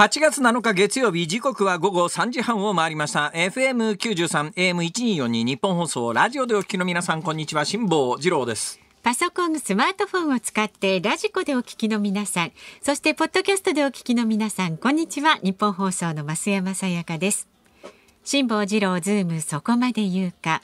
8月7日月曜日時刻は午後3時半を回りました FM93 AM1242 日本放送ラジオでお聞きの皆さんこんにちは辛坊治郎ですパソコン、スマートフォンを使ってラジコでお聞きの皆さん、そしてポッドキャストでお聞きの皆さん、こんにちは。日本放送の増山さやかです。辛坊治郎ズームそこまで言うか。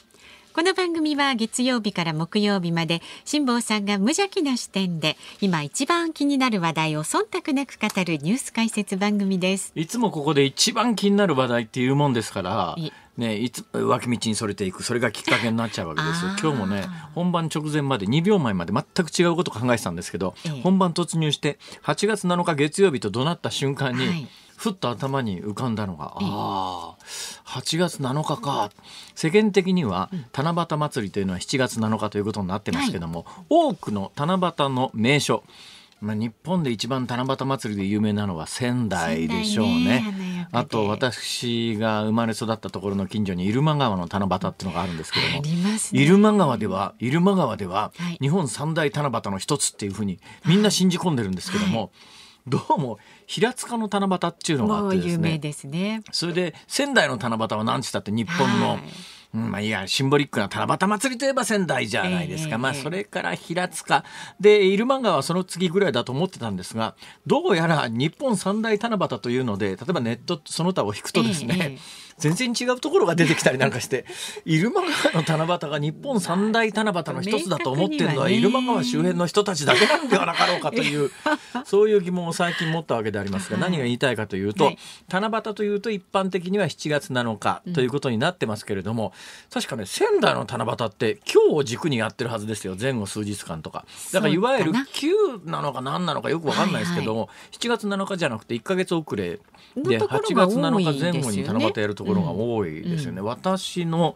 この番組は月曜日から木曜日まで辛坊さんが無邪気な視点で今一番気になる話題を忖度なく語るニュース解説番組ですいつもここで一番気になる話題っていうもんですからね、いつ脇道にそれていくそれがきっかけになっちゃうわけですよ今日もね本番直前まで2秒前まで全く違うこと考えてたんですけど、ええ、本番突入して8月7日月曜日と怒鳴った瞬間に、はいふっと頭に浮かんだのが、ああ8月7日か世間的には七夕祭りというのは7月7日ということになってますけども、はい、多くの七夕の名所まあ、日本で一番七夕祭りで有名なのは仙台でしょうね。あと私が生まれ育ったところの近所に入間川の七夕っていうのがあるんですけども、ね、入間川では入間川では日本三大七夕の一つっていうふうにみんな信じ込んでるんですけども、はい、どうも平塚の七夕っていうのがあってですねですねそれで仙台の七夕は何つったって日本の、はいうん、まあいやシンボリックな七夕祭りといえば仙台じゃないですか、えー、まあそれから平塚で入間川はその次ぐらいだと思ってたんですがどうやら日本三大七夕というので例えばネットその他を引くとですね、えー全然違うところが出てきたりなんかして入間川の七夕が日本三大七夕の一つだと思ってるのは入間川周辺の人たちだけなんではなかろうかという そういう疑問を最近持ったわけでありますが何が言いたいかというと、七夕というと一般的には7月7日ということになってますけれども、確かね仙台の七夕って今日を軸にやってるはずですよ前後数日間とかだからいわゆる9なのか何なのかよく分かんないですけども、7月7日じゃなくて1か月遅れで8月7日前後に七夕やるとところが多いですよね。私の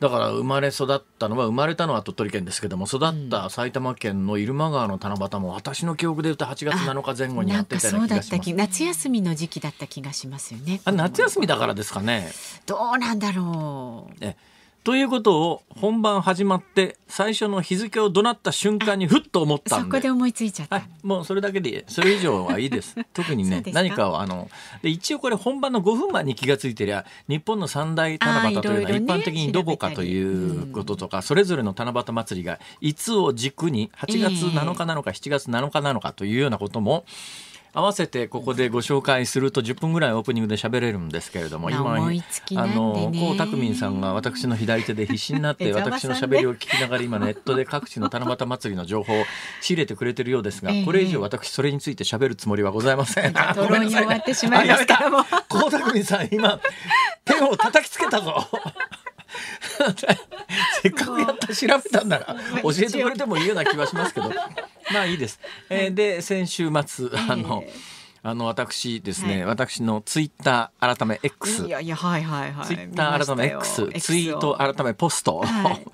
だから生まれ育ったのは生まれたのは鳥取県ですけども育った埼玉県の入間川の七夕も私の記憶で言うと8月7日前後にやってたような気がします夏休みの時期だった気がしますよねあ夏休みだからですかねどうなんだろうえということを本番始まって最初の日付を怒鳴った瞬間にふっと思ったんでそこで思いついちゃった、はい、もうそれだけでそれ以上はいいです 特にね何かをあので一応これ本番の5分前に気がついてりゃ日本の三大七夕というのは一般的にどこかということとか、それぞれの七夕祭りがいつを軸に8月7日なのか7月7日なのかというようなことも、えー合わせてここでご紹介すると10分ぐらいオープニングで喋れるんですけれども今あの江沢民さんが私の左手で必死になって 私の喋りを聞きながら今ネットで各地の七夕祭りの情報を仕入れてくれてるようですが これ以上私それについて喋るつもりはございません。と ロに終わってしまいますからも江沢民さん今手を叩きつけたぞ せっかくやった調べたんなら教えてくれてもいいような気はしますけど まあいいです。えー、で先週末あの、あの私ですね、はい、私のツイッター改め X いやいやはいはいはいツイッター改め X ツイート改めポスト、はい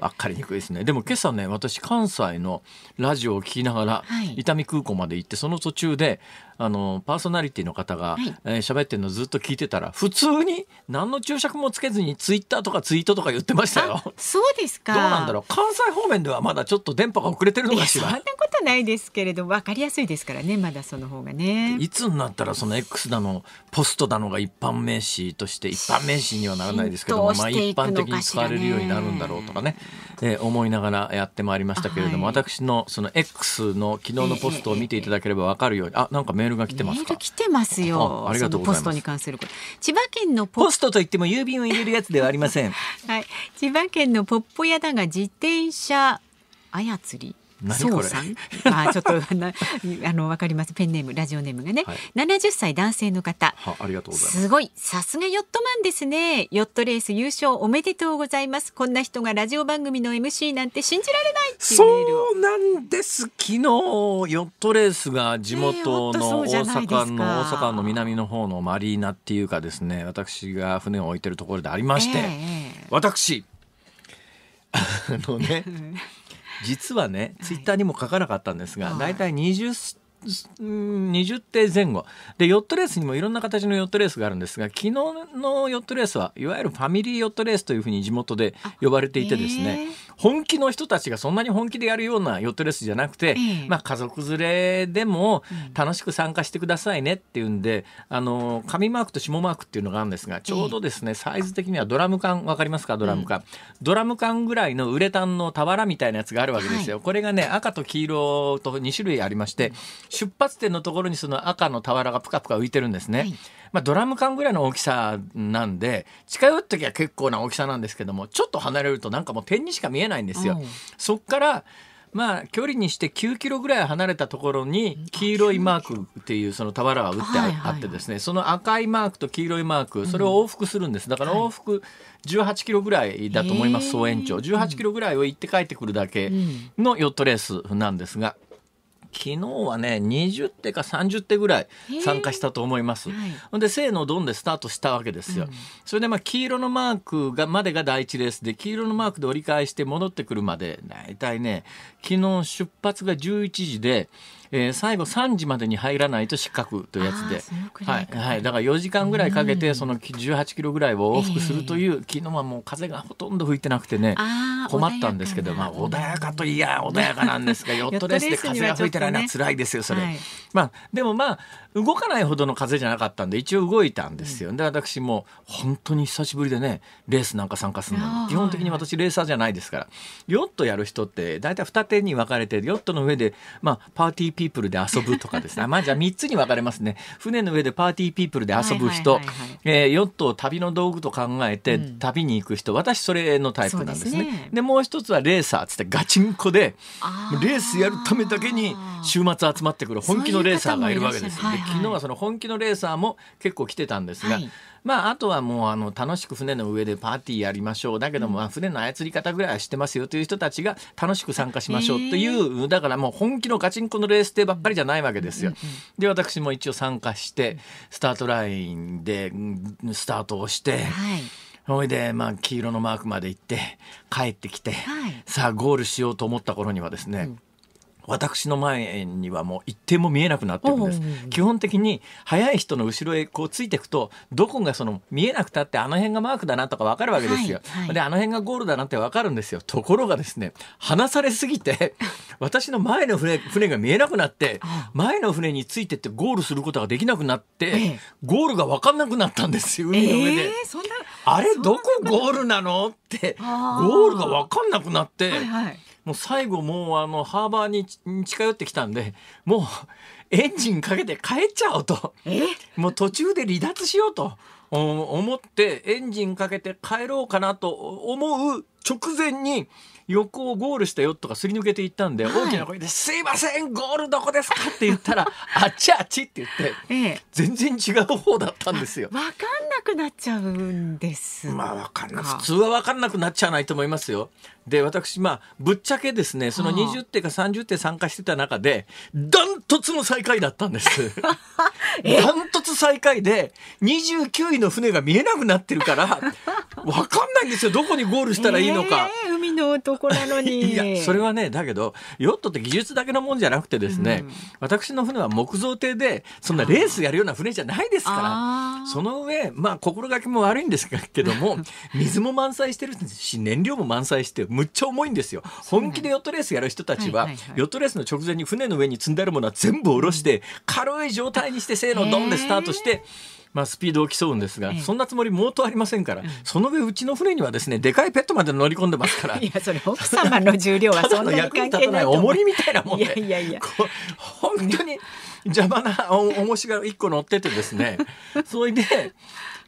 わかりにくいですねでも今朝ね私関西のラジオを聞きながら、はい、伊丹空港まで行ってその途中であのパーソナリティの方が喋、はいえー、ってるのずっと聞いてたら普通に何の注釈もつけずにツイッターとかツイートとか言ってましたよ。そうですかどうなんだろう関西方面ではまだちょっと電波が遅れてるのかしら。そんなことないですけれど分かりやすいですからねまだその方がね。いつになったらその X だのポストだのが一般名詞として一般名詞にはならないですけど、ね、まあ一般的に使われるようになるんだろうとかね。えー、思いながらやってまいりましたけれども、はい、私のその X の昨日のポストを見ていただければわかるように、えー、あなんかメールが来てますメール来てますよありがとうポストに関すること千葉県のポストといっても郵便を入れるやつではありません、はい、千葉県のポッポ屋だが自転車操りそさん、まあちょっと あのわかります。ペンネームラジオネームがね、七、は、十、い、歳男性の方。ありがとうございます。すごい、さすがヨットマンですね。ヨットレース優勝おめでとうございます。こんな人がラジオ番組の MC なんて信じられないそうなんです。昨日ヨットレースが地元の大阪の、えー、大阪の南の方のマリーナっていうかですね、私が船を置いてるところでありまして、えー、私 あのね。実はねツイッターにも書かなかったんですが、はい、大体20 20艇前後でヨットレースにもいろんな形のヨットレースがあるんですが昨日のヨットレースはいわゆるファミリーヨットレースというふうに地元で呼ばれていてですね、えー、本気の人たちがそんなに本気でやるようなヨットレースじゃなくて、えー、まあ、家族連れでも楽しく参加してくださいねっていうんで、うん、あの上マークと下マークっていうのがあるんですがちょうどですね、えー、サイズ的にはドラム缶分かりますかドラム缶、うん、ドラム缶ぐらいのウレタンの俵みたいなやつがあるわけですよ。はい、これがね赤と黄色と2種類ありまして出発点のところにその赤の俵がぷかぷか浮いてるんですね、はい、まあ、ドラム缶ぐらいの大きさなんで近寄ってきは結構な大きさなんですけどもちょっと離れるとなんかもう点にしか見えないんですよ、うん、そっからまあ距離にして9キロぐらい離れたところに黄色いマークっていうその俵が打ってあってですねその赤いマークと黄色いマークそれを往復するんですだから往復18キロぐらいだと思います総延長18キロぐらいを行って帰ってくるだけのヨットレースなんですが。昨日はね20手か30手ぐらい参加したと思います。はい、でせーのドンでスタートしたわけですよ。うん、それでまあ黄色のマークがまでが第1レースで黄色のマークで折り返して戻ってくるまで大体ね昨日出発が11時で。えー、最後3時までに入らないと失格というやつで、はいはい、だから4時間ぐらいかけてその18キロぐらいを往復するという、えー、昨日はもう風がほとんど吹いてなくてね困ったんですけど、まあ、穏やかといや穏やかなんですが ヨットレースで風が吹いてないのは辛いですよそれ、まあ、でもまあ動かないほどの風じゃなかったんで一応動いたんですよ、で私も本当に久しぶりでねレースなんか参加するの基本的に私レーサーじゃないですからヨットやる人って大体二手に分かれてヨットの上で、まあ、パーティーピープルで遊ぶとかですね まあじゃあ3つに分かれますね船の上でパーティーピープルで遊ぶ人、えヨットを旅の道具と考えて、旅に行く人私それのタイプなんですね。でもう一つはレーサーっつってガチンコでレースやるためだけに週末集まってくる本気のレーサーがいるわけです。はいはい、昨日はその本気のレーサーも結構来てたんですが、はいまあ、あとはもうあの楽しく船の上でパーティーやりましょうだけども、船の操り方ぐらいは知ってますよという人たちが楽しく参加しましょうという、だからもう本気のガチンコのレースてばっかりじゃないわけですよ。で私も一応参加してスタートラインでスタートをして。はいほいで、まあ、黄色のマークまで行って帰ってきて、はい、さあゴールしようと思った頃にはですね、うん私の前にはもう一点も見えなくなってるんです。基本的に速い人の後ろへこうついていくと、どこがその見えなくたってあの辺がマークだなとかわかるわけですよ。はいはい、で、あの辺がゴールだなってわかるんですよ。ところがですね、離されすぎて、私の前の船、船が見えなくなって、前の船についてってゴールすることができなくなって、ゴールがわかんなくなったんですよ、海の上で。えーあれどこゴールなのってゴールが分かんなくなって、はいはい、もう最後もうあのハーバーに近寄ってきたんでもうエンジンかけて帰っちゃおうともう途中で離脱しようと。思ってエンジンかけて帰ろうかなと思う直前に横をゴールしたヨットがすり抜けていったんで、大きな声で「すいませんゴールどこですか?」って言ったら「あっちあっち」って言って、全然違う方だったんですよ。わかくなっちゃうんですまあわかんない普通はわかんなくなっちゃわないと思いますよで私まあぶっちゃけですねその20手か30手参加してた中でダントツの最下位だったんです ダントツ最下位で29位の船が見えなくなってるからわかんないんですよどこにゴールしたらいいのか、えー、海の男なのにいやそれはねだけどヨットって技術だけのもんじゃなくてですね、うん、私の船は木造艇でそんなレースやるような船じゃないですからその上まあ心がけも悪いんですけども、水も満載してるし、燃料も満載して、むっちゃ重いんですよ。本気でヨットレースやる人たちは、ヨットレースの直前に船の上に積んであるものは全部下ろして、軽い状態にして、せーの、ドンでスタートして、まあ、スピードを競うんですが、そんなつもり毛頭ありませんから、その上うちの船にはですねでかいペットまで乗り込んでますからいやそれ奥様の重量はそんなに関係ない重りみたいなもんでいやいや本当に邪魔なおもしが1個乗っててですね それで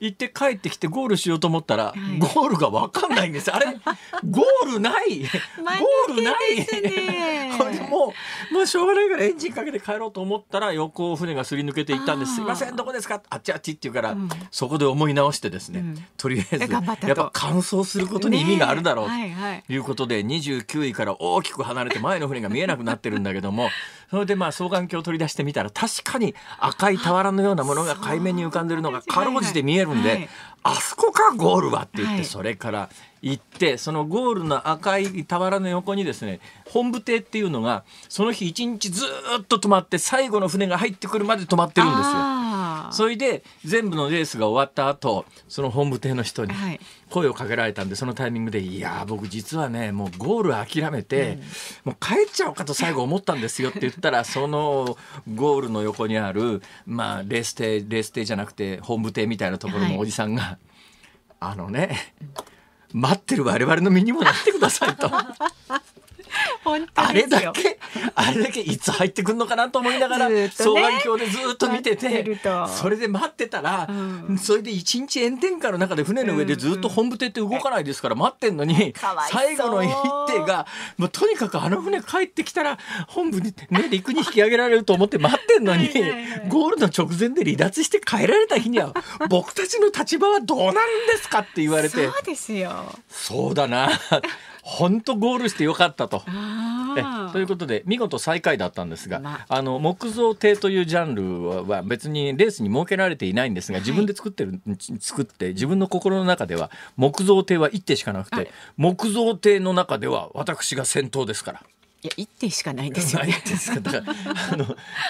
行って帰ってきてゴールしようと思ったら、ゴールが分かんないんです。あれ ゴールないゴールないこれもう、もうしょうがないからエンジンかけて帰ろうと思ったら横を船がすり抜けていったんです。すいません、どこですかあっちあっちって言うから、うん、そこで思い直してですね、うん、とりあえず、やっぱ乾燥することに意味があるだろうということで、ねはいはい、29位から大きく離れて前の船が見えなくなってるんだけども、それでまあ双眼鏡を取り出してみたら確かに赤い俵のようなものが海面に浮かんでるのがかろうじて見えるんで、はい、あそこかゴールはって言って、それから行ってそのゴールの赤い俵の横にですね本部艇っていうのがその日一日ずっと止まって最後の船が入ってくるまで止まってるんですよ。それで全部のレースが終わった後その本部艇の人に声をかけられたんでそのタイミングで「いや僕実はねもうゴール諦めて、うん、もう帰っちゃおうかと最後思ったんですよ」って言ったら そのゴールの横にある、まあ、レース艇レース亭じゃなくて本部艇みたいなところのおじさんが「はい、あのね待ってる我々の身にもなってください」と。あれだけあれだけいつ入ってくるのかなと思いながら、双眼鏡でずっと見ててそれで待ってたら、それで一日炎天下の中で船の上でずっと本部艇って動かないですから待ってんのに、最後の一手がもうとにかくあの船帰ってきたら本部に、ね、陸に引き上げられると思って待ってんのにゴールの直前で離脱して帰られた日には 僕たちの立場はどうなんですかって言われてそうですよそうだな本当ゴールしてよかったと。ということで見事最下位だったんですが、まあ、あの木造艇というジャンルは別にレースに設けられていないんですが自分で作ってる、はい、作って自分の心の中では木造艇は1手しかなくて木造艇の中では私が先頭ですから。いや一点しかないんですよ、ね、あの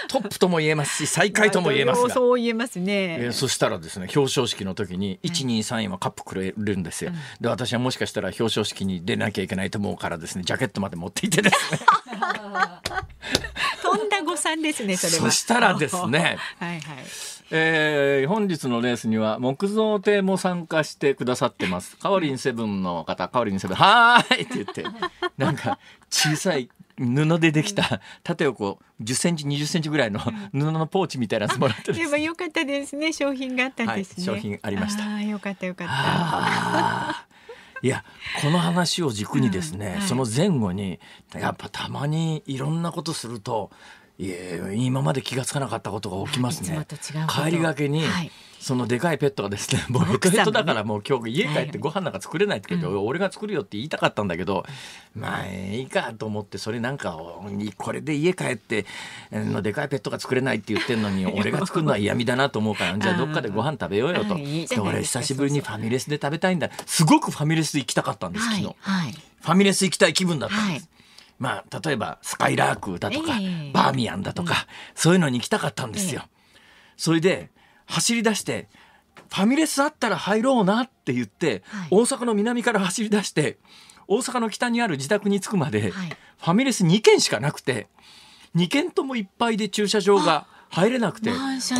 トップとも言えますし最下位とも言えますそう言えますね。えー、そしたらですね表彰式の時に一二三位はカップくれるんですよ。うん、で私はもしかしたら表彰式に出なきゃいけないと思うからですねジャケットまで持っていてですね。とんだ誤算ですねそれは。そしたらですね。はいはい。えー、本日のレースには木造亭も参加してくださってます。カオリンセブンの方、カオリンセブン、はーいって言って、なんか小さい布でできた縦横10センチ20センチぐらいの布のポーチみたいなやつもらってでも良かったですね商品があったんですね、はい、商品ありましたあよかったよかったいやこの話を軸にですね、うんはい、その前後にやっぱたまにいろんなことするといや今まで気が付かなかったことが起きますね帰りがけに、はいそのでかいペットがですね、ペットだからもう今日家帰ってご飯なんか作れないって言って、俺が作るよって言いたかったんだけど、まあいいかと思って、それなんか、これで家帰って、のでかいペットが作れないって言ってんのに、俺が作るのは嫌味だなと思うから、じゃあどっかでご飯食べようよと。俺久しぶりにファミレスで食べたいんだ。すごくファミレス行きたかったんです、昨日。ファミレス行きたい気分だったんです。まあ、例えばスカイラークだとか、バーミヤンだとか、そういうのに行きたかったんですよ。それで、走り出してファミレスあったら入ろうなって言って、はい、大阪の南から走り出して大阪の北にある自宅に着くまで、はい、ファミレス2軒しかなくて2軒ともいっぱいで駐車場が入れなくてこ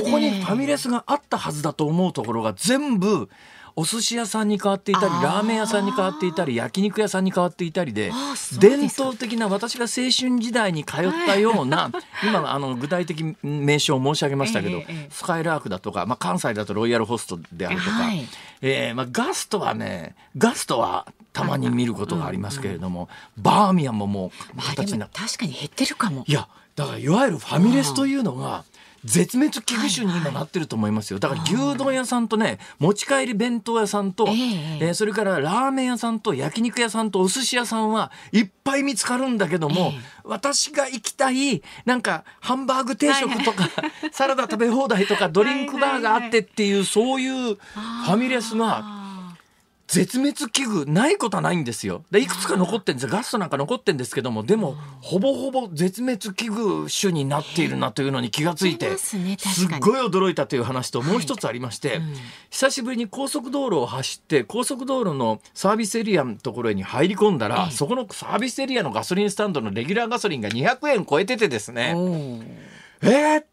こにファミレスがあったはずだと思うところが全部お寿司屋さんに変わっていたりラーメン屋さんに変わっていたり焼肉屋さんに変わっていたりで伝統的な私が青春時代に通ったような、はい、今あの具体的名称を申し上げましたけど、ええ、スカイラークだとか、まあ、関西だとロイヤルホストであるとか、はい、えー、まあ、ガストはねガストはたまに見ることがありますけれども、うんうん、バーミヤンももう形になって、まあ、確かに減ってるかもいやだからいわゆるファミレスというのが、絶滅危惧種に今なってると思いますよだから牛丼屋さんとね持ち帰り弁当屋さんと、えー、えー、それからラーメン屋さんと焼肉屋さんとお寿司屋さんはいっぱい見つかるんだけども、えー、私が行きたいなんかハンバーグ定食とか、サラダ食べ放題とかドリンクバーがあってっていうそういうファミレスが絶滅危惧ないことはないんですよでいくつか残ってんですガストなんか残ってんですけどもでもほぼほぼ絶滅危惧種になっているなというのに気がついてすっごい驚いたという話ともう一つありまして、久しぶりに高速道路を走って高速道路のサービスエリアのところに入り込んだら、そこのサービスエリアのガソリンスタンドのレギュラーガソリンが200円超えててですね。えー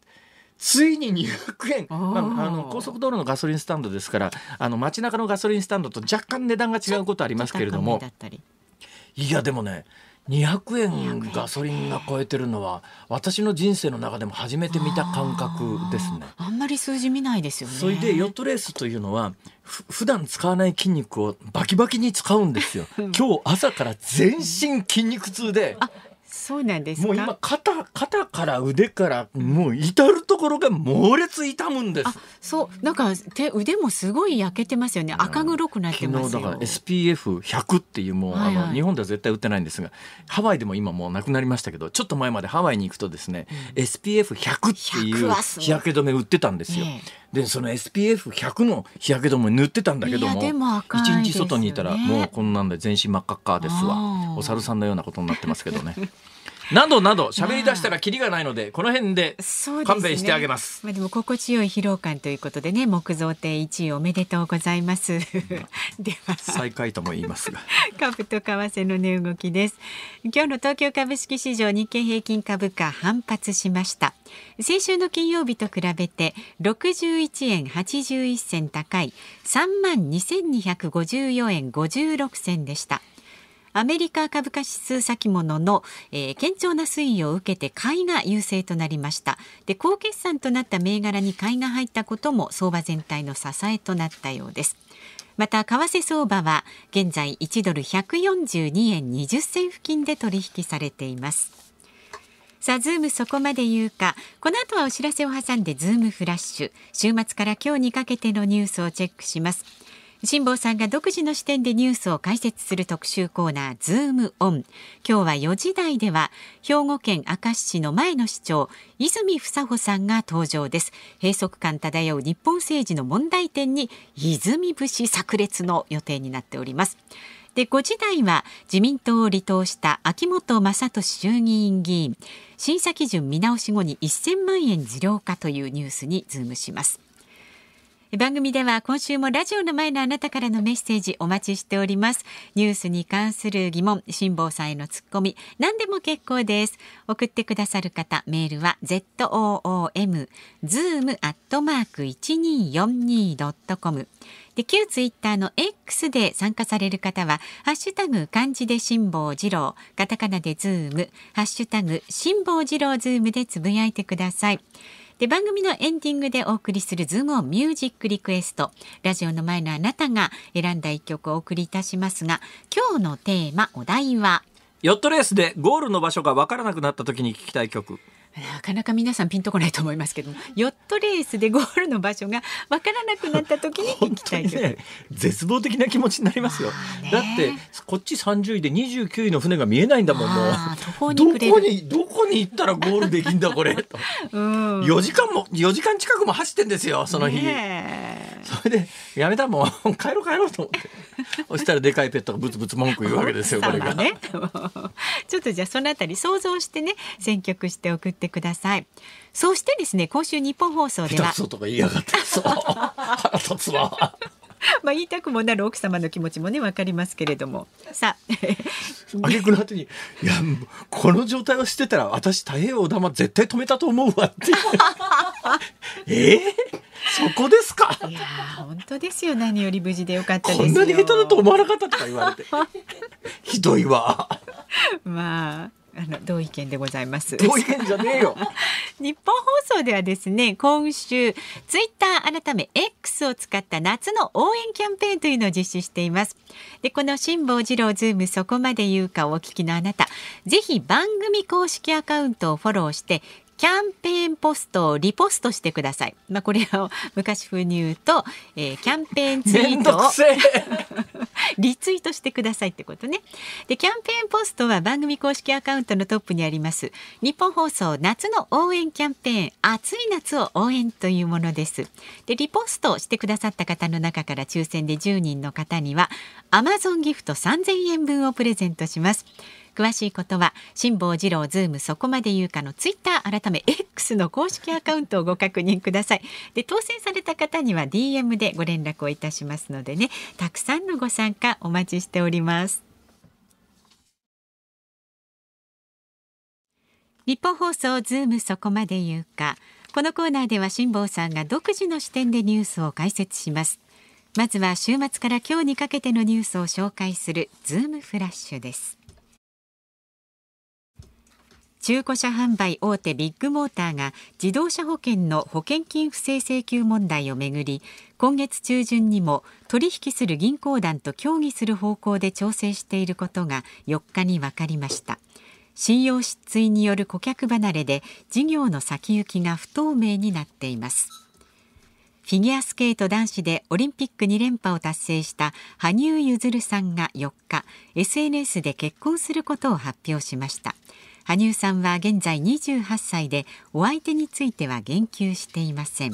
ついに200円、まあ、あの高速道路のガソリンスタンドですからあの街中のガソリンスタンドと若干値段が違うことありますけれどもいやでもね200円ガソリンが超えてるのは私の人生の中でも初めて見た感覚ですねあんまり数字見ないですよねそれでヨットレースというのは普段使わない筋肉をバキバキに使うんですよ今日朝から全身筋肉痛でそうなんですもう今肩肩から腕からもう至る所が猛烈痛むんです。あそうなんか手腕もすごい焼けてますよね赤黒くなってますだから SPF100 っていうもう、はいはい、あの日本では絶対売ってないんですがハワイでも今もうなくなりましたけどちょっと前までハワイに行くとですね、うん、SPF100 っていう日焼け止め売ってたんですよ。でその SPF100 の日焼け止め塗ってたんだけども一、ね、日外にいたらもうこんなんで全身真っ赤っかですわお猿さんのようなことになってますけどね。などなど喋り出したらキリがないのでこの辺で勘弁してあげます、ね、まあでも心地よい疲労感ということでね木造亭1位おめでとうございます では再開とも言いますが 株と為替の値動きです今日の東京株式市場日経平均株価反発しました先週の金曜日と比べて61円81銭高い3万2254円56銭でしたアメリカ株価指数先物の、えー、堅調な推移を受けて買いが優勢となりましたで高決算となった銘柄に買いが入ったことも相場全体の支えとなったようですまた為替相場は現在1ドル142円20銭付近で取引されていますさあズームそこまで言うかこの後はお知らせを挟んでズームフラッシュ週末から今日にかけてのニュースをチェックします辛坊さんが独自の視点でニュースを解説する特集コーナーズームオン。今日は4時台では兵庫県明石市の前の市長泉房穂さんが登場です。閉塞感漂う日本政治の問題点に泉節炸裂の予定になっております。で5時台は自民党を離党した秋本正利衆議院議員審査基準見直し後に1000万円受領かというニュースにズームします。番組では今週もラジオの前のあなたからのメッセージお待ちしておりますニュースに関する疑問辛坊さんへのツッコミ何でも結構です送ってくださる方メールは ZOOM zoom アットマーク 1242.com で旧ツイッターの X で参加される方はハッシュタグ漢字で辛坊二郎カタカナでズームハッシュタグ辛坊二郎ズームでつぶやいてくださいで番組のエンディングでお送りするズームオンミュージックリクエストラジオの前のあなたが選んだ一曲をお送りいたしますが今日のテーマお題はヨットレースでゴールの場所が分からなくなった時に聞きたい曲なかなか皆さんピンとこないと思いますけどヨットレースでゴールの場所が分からなくなった時に行きたいね、絶望的な気持ちになりますよ、だってこっち30位で29位の船が見えないんだもんもうどこにどこに行ったらゴールできんだこれと、うん、4時間も4時間近くも走ってんですよその日。ねそれでやめたもん 帰ろう帰ろうと思ってそ したらでかいペットがブツブツ文句言うわけですよこれが、ね、ちょっとじゃあそのあたり想像してね選曲して送ってくださいそしてですね今週日本放送ではそうとか言いやがってそう腹立つわ まあ言いたくもなる奥様の気持ちもねわかりますけれども。さあ、挙句の後にいやこの状態をしてたら私太平洋玉絶対止めたと思うわって。えー、そこですか。いや本当ですよ何より無事でよかったこんなに下手だと思わなかったとか言われてひどいわ。まああの同意見でございます。同意見じゃねえよ。日本放送ではですね、今週ツイッター改め X を使った夏の応援キャンペーンというのを実施しています。で、この辛坊治郎ズームそこまで言うかをお聞きのあなた、ぜひ番組公式アカウントをフォローしてキャンペーンポストをリポストしてください。まあ、これを昔風に言うと、えー、キャンペーンツイートを。リツイートしてくださいってことねでキャンペーンポストは番組公式アカウントのトップにあります日本放送夏の応援キャンペーン暑い夏を応援というものですでリポストしてくださった方の中から抽選で10人の方には Amazon ギフト3000円分をプレゼントします詳しいことは辛坊治郎ズームそこまで言うかのツイッター改め X の公式アカウントをご確認くださいで当選された方には DM でご連絡をいたしますのでねたくさんのご参加お待ちしております日本放送ズームそこまで言うかこのコーナーでは辛坊さんが独自の視点でニュースを解説しますまずは週末から今日にかけてのニュースを紹介するズームフラッシュです中古車販売大手ビッグモーターが自動車保険の保険金不正請求問題をめぐり今月中旬にも取引する銀行団と協議する方向で調整していることが4日に分かりました信用失墜による顧客離れで事業の先行きが不透明になっていますフィギュアスケート男子でオリンピック2連覇を達成した羽生結弦さんが4日 SNS で結婚することを発表しました羽生さんは現在28歳でお相手については言及していません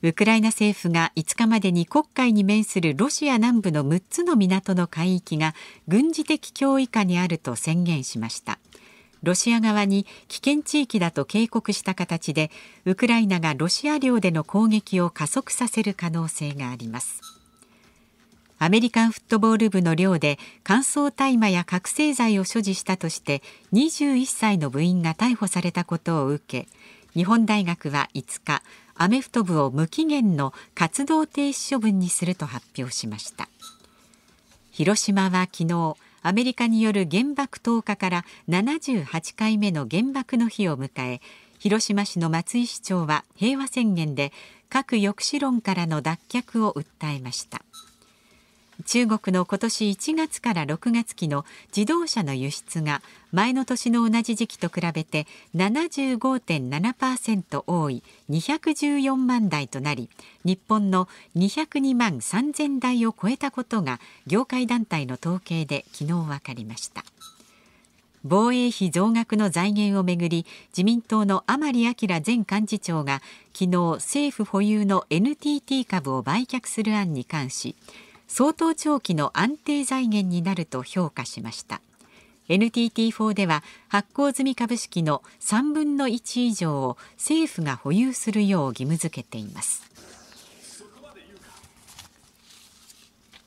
ウクライナ政府が5日までに国会に面するロシア南部の6つの港の海域が軍事的脅威下にあると宣言しましたロシア側に危険地域だと警告した形でウクライナがロシア領での攻撃を加速させる可能性がありますアメリカンフットボール部の寮で乾燥大麻や覚醒剤を所持したとして21歳の部員が逮捕されたことを受け日本大学は5日アメフト部を無期限の活動停止処分にすると発表しました広島は昨日アメリカによる原爆投下から78回目の原爆の日を迎え広島市の松井市長は平和宣言で核抑止論からの脱却を訴えました中国の今年1月から6月期の自動車の輸出が前の年の同じ時期と比べて75.7%多い214万台となり日本の202万3000台を超えたことが業界団体の統計で昨日分かりました。防衛費増額の財源をめぐり自民党の甘利明前幹事長が昨日政府保有の NTT 株を売却する案に関し相当長期の安定財源になると評価しました NTT4 では発行済み株式の3分の1以上を政府が保有するよう義務付けています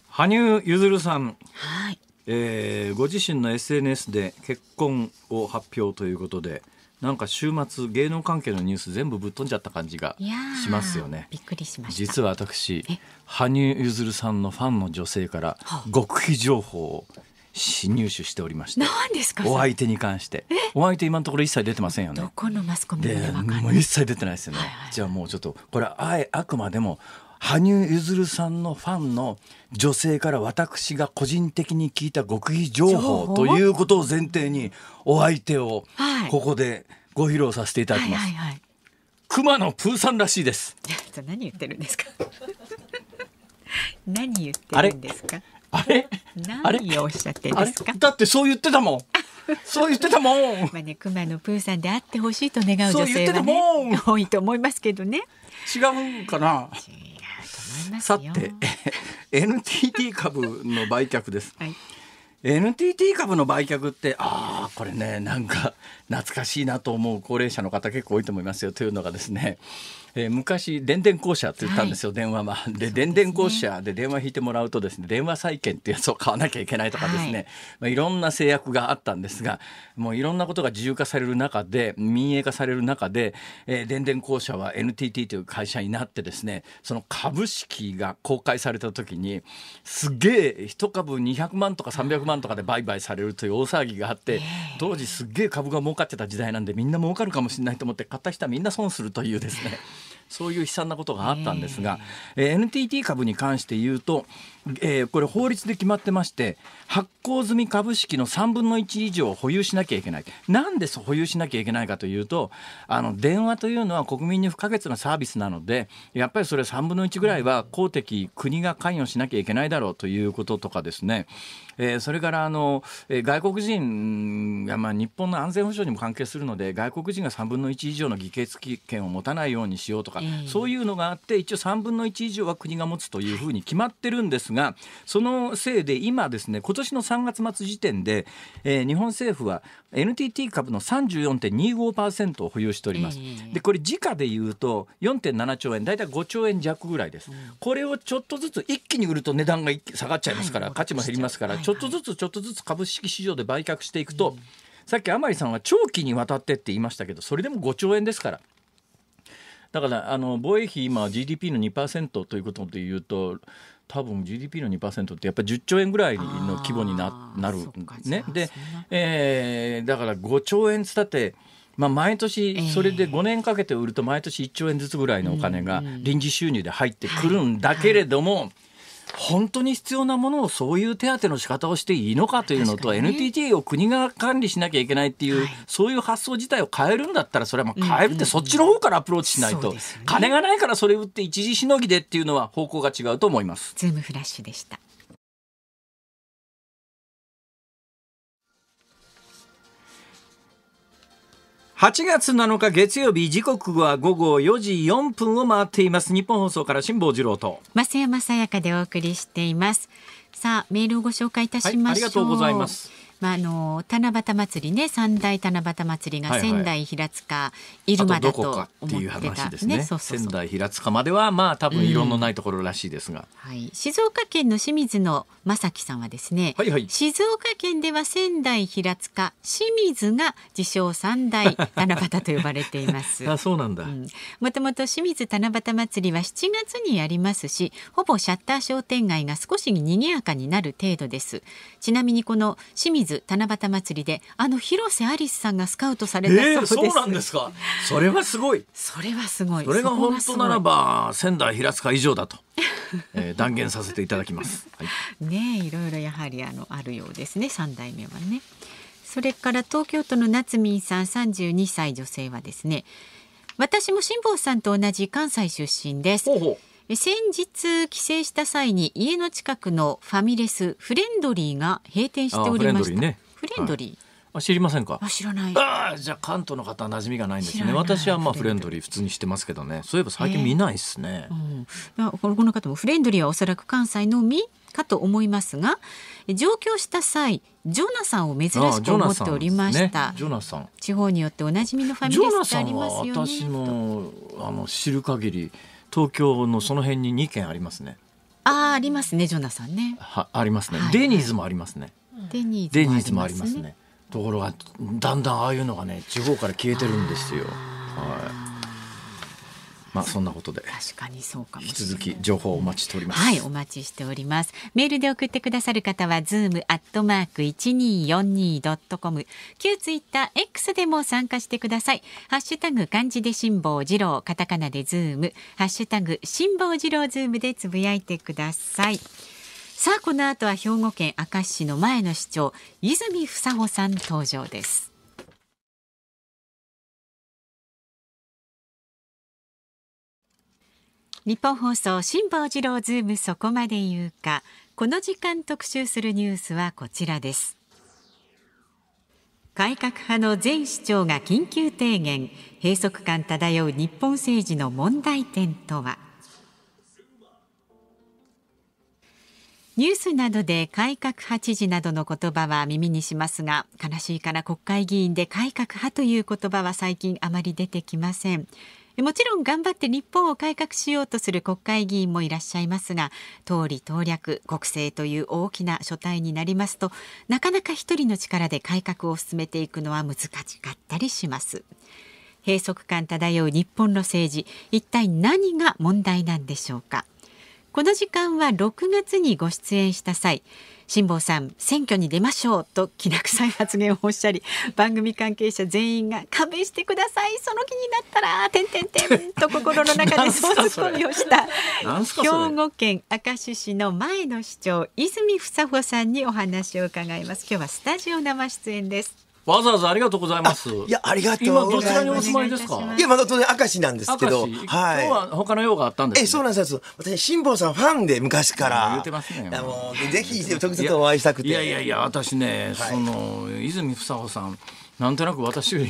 羽生結弦さん、はいえー、ご自身の SNS で結婚を発表ということでなんか週末芸能関係のニュース全部ぶっ飛んじゃった感じがしますよねびっくりしました実は私羽生結弦さんのファンの女性から極秘情報を入手しておりまして何ですかお相手に関してお相手今のところ一切出てませんよねどこのマスコミでもう一切出てないですよね、はいはい、じゃあもうちょっとこれあえあくまでも羽生結弦さんのファンの女性から私が個人的に聞いた極秘情報ということを前提にお相手をここでご披露させていただきます。熊野プーさんらしいです。何言ってるんですか。何言ってるんですか。あれ何をおっしゃってんですかだってそう言ってたもんそう言ってたもん まあね熊野プーさんであってほしいと願う女性は、ね、多いと思いますけどね違うかなさて NTT 株の売却です、はい NTT 株の売却ってああこれねなんか懐かしいなと思う高齢者の方結構多いと思いますよというのがですねえー、昔電電公社って言ったんですよ、はい、電話はで、電電公社で電話引いてもらうとですね電話債券ってやつを買わなきゃいけないとかですね、はいまあ、いろんな制約があったんですがもういろんなことが自由化される中で民営化される中で、えー、電電公社は NTT という会社になってですねその株式が公開された時にすげえ1株200万とか300万とかで売買されるという大騒ぎがあって当時すげえ株が儲かってた時代なんでみんな儲かるかもしれないと思って買った人はみんな損するというですねそういう悲惨なことがあったんですが、えー、NTT 株に関して言うとえー、これ法律で決まってまして発行済み株式の3分の1以上を保有しなきゃいけないなんで保有しなきゃいけないかというとあの電話というのは国民に不可欠なサービスなのでやっぱりそれ3分の1ぐらいは公的国が関与しなきゃいけないだろうということとかですね、えー、それからあの、えー、外国人が、まあ、日本の安全保障にも関係するので外国人が3分の1以上の議決権を持たないようにしようとか、そういうのがあって一応3分の1以上は国が持つというふうに決まってるんですががそのせいで今ですね今年の3月末時点で、えー、日本政府は NTT 株の34.25%を保有しております。でこれ時価で言うと4.7兆円大体5兆円弱ぐらいです、これをちょっとずつ一気に売ると値段が下がっちゃいますから、価値も減りますから、ちょっとずつちょっとずつ株式市場で売却していくと、さっき甘利さんは長期にわたってって言いましたけどそれでも5兆円ですから。だからあの防衛費、今、GDP の2%ということでいうと、多分 GDP の2%ってやっぱり10兆円ぐらいの規模にななるね。で、えー、だから5兆円つったって、まあ、毎年それで5年かけて売ると毎年1兆円ずつぐらいのお金が臨時収入で入ってくるんだけれども、えーはい本当に必要なものをそういう手当の仕方をしていいのかというのと、ね、NTT を国が管理しなきゃいけないっていう、はい、そういう発想自体を変えるんだったらそれはもう変えるってそっちの方からアプローチしないと、うんうんね、金がないからそれ売って一時しのぎでっていうのは方向が違うと思います。ズームフラッシュでした8月7日月曜日時刻は午後4時4分を回っています日本放送から辛坊治郎と増山さやかでお送りしていますさあメールをご紹介いたしましょう、はい、ありがとうございますまあ、あの七夕祭りね三大七夕祭りが仙台、平塚入間だと思ってたね仙台平塚まではまあ多分異論のないところらしいですが、はい、静岡県の清水の正樹さんはですね、はいはい、静岡県では仙台平塚清水が自称三大七夕と呼ばれています あそうなんだ、うん、もともと清水七夕祭りは7月にやりますしほぼシャッター商店街が少し賑やかになる程度ですちなみにこの清水ズ七夕祭りであの広瀬アリスさんがスカウトされたそうです、えー、そうなんですかそれはすごいそれはすごいそれが本当ならば仙台平塚以上だと、えー、断言させていただきます、はい、ねいろいろやはりあのあるようですね三代目はねそれから東京都の夏民さん三十二歳女性はですね私も辛坊さんと同じ関西出身ですほうほう先日帰省した際に家の近くのファミレスフレンドリーが閉店しておりました。フレンドリー、あ知りませんかあ知らないあじゃあ関東の方馴染みがないんですね私はまあフレンドリー普通にしてますけどねそういえば最近見ないですね、えー、うん、この方もフレンドリーはおそらく関西のみかと思いますが上京した際ジョナさんを珍しく思っておりました、ジョナさん地方によっておなじみのファミレスってありますよね私もあの知る限り東京のその辺に2軒ありますね。ああありますねジョナさんね。はありますね、はいデニーズもありますね。デニデニーズもありまますすね。ところがだんだんああいうのがね地方から消えてるんですよ。はい。まあそんなことで確かにそうかも引き続き情報お待ちしております、はいお待ちしておりますメールで送ってくださる方はズームアットマーク一二四二ドットコム旧ツイッター X でも参加してくださいハッシュタグ漢字で辛坊治郎カタカナでズームハッシュタグ辛坊治郎ズームでつぶやいてくださいさあこの後は兵庫県明石市の前の市長泉房穂さん登場です日本放送辛坊治郎ズームそこまで言うかこの時間特集するニュースはこちらです改革派の前市長が緊急提言閉塞感漂う日本政治の問題点とはニュースなどで改革派知事などの言葉は耳にしますが悲しいから国会議員で改革派という言葉は最近あまり出てきませんもちろん頑張って日本を改革しようとする国会議員もいらっしゃいますが党利党略国政という大きな書体になりますとなかなか一人の力で改革を進めていくのは難しかったりします。閉塞感漂う日本の政治一体何が問題なんでしょうか。この時間は6月にご出演した際辛坊さん選挙に出ましょうときな臭い発言をおっしゃり番組関係者全員が勘弁してくださいその気になったらてんてんてんと心の中でそうツッコミをした兵庫県明石市の前の市長泉房穂さんにお話を伺います今日はスタジオ生出演ですわざわざありがとうございます。いや、ありがとうございます。今、どちらにお住まいですかいや、まだ当然、明石なんですけど。はい。今日は他の用があったんです、え、そうなんです私、辛坊さんファンで、昔から。言ってますね。もう、ぜひ、直接お会いしたくて。いやいやいや、私ね、その、泉房穂さん。なんとなく私より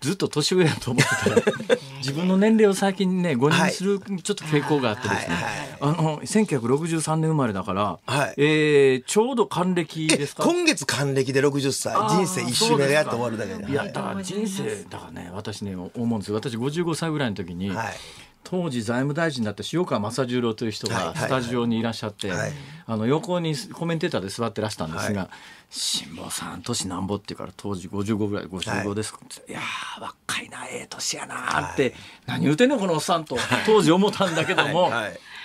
ずっと年上やと思ってたら 自分の年齢を最近ね誤認するちょっと傾向があってですね、はい、あの1963年生まれだから、はい、えー、ちょうど還暦ですか今月還暦で60歳人生一周目やって終わるだけでいやだから人生だからね私ね思うんですよ私55歳ぐらいの時に、はい当時財務大臣だった塩川正十郎という人がスタジオにいらっしゃって、あの横にコメンテーターで座ってらしたんですが「辛、坊、さん年なんぼ」って言うから当時55ぐらい55です、はい、いやー若いなええ年やな」って、何言うてんのこのおっさん」と当時思ったんだけども。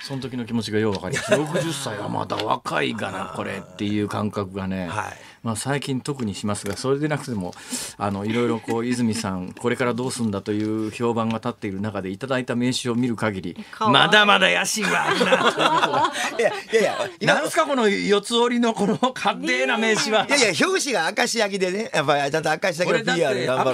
その時の気持ちがよう分かります60 歳はまだ若いがなこれっていう感覚がね、はい、まあ、最近特にしますがそれでなくてもあのいろいろこう泉さんこれからどうすんだという評判が立っている中でいただいた名刺を見る限りまだまだ野心はあるないやいやいや何ですかこの四つ折りのこの勝手な名刺は、いやいや表紙が明石焼きでねやっぱりちゃんと明石焼きの PR 頑張る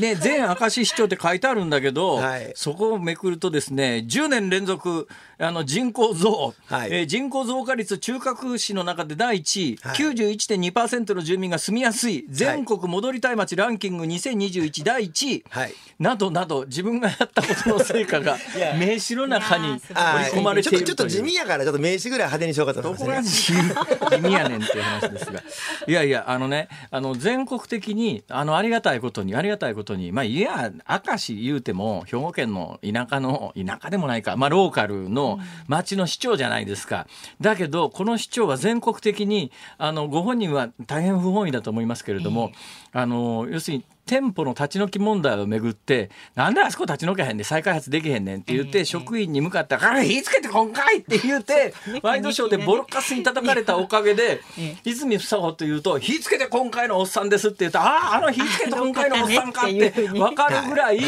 ね全明石市長って書いてあるんだけど、はい、そこをめくるとですね10年連続あの人口増、はいえー、人口増加率中核市の中で第1位、はい、91.2%の住民が住みやすい全国戻りたい街ランキング2021第1位、はい、などなど自分がやったことの成果が 名刺の中に盛り込まれているというちょっと地味やからちょっと名刺ぐらい派手にしようかと思います、ね、どこが地味やねんっていう話ですがいやいやあのねあの全国的にあのありがたいことにありがたいことにまあいや明石言うても兵庫県の田舎の田舎でもないかまあローカルの町の市長じゃないですか。だけど、この市長は全国的に、あの、ご本人は大変不本意だと思いますけれども、あの、要するに、店舗の立ち退き問題をめぐって「なんであそこ立ち退けへんね再開発できへんねん」って言って、えー、職員に向かったら「あ火つけてこんかい!」って言うてワイドショーでボロカスに叩かれたおかげでえー、泉房穂というと「火つけて今回のおっさんです」って言うと「あああの火つけて今回のおっさんか」って分 かるぐらい。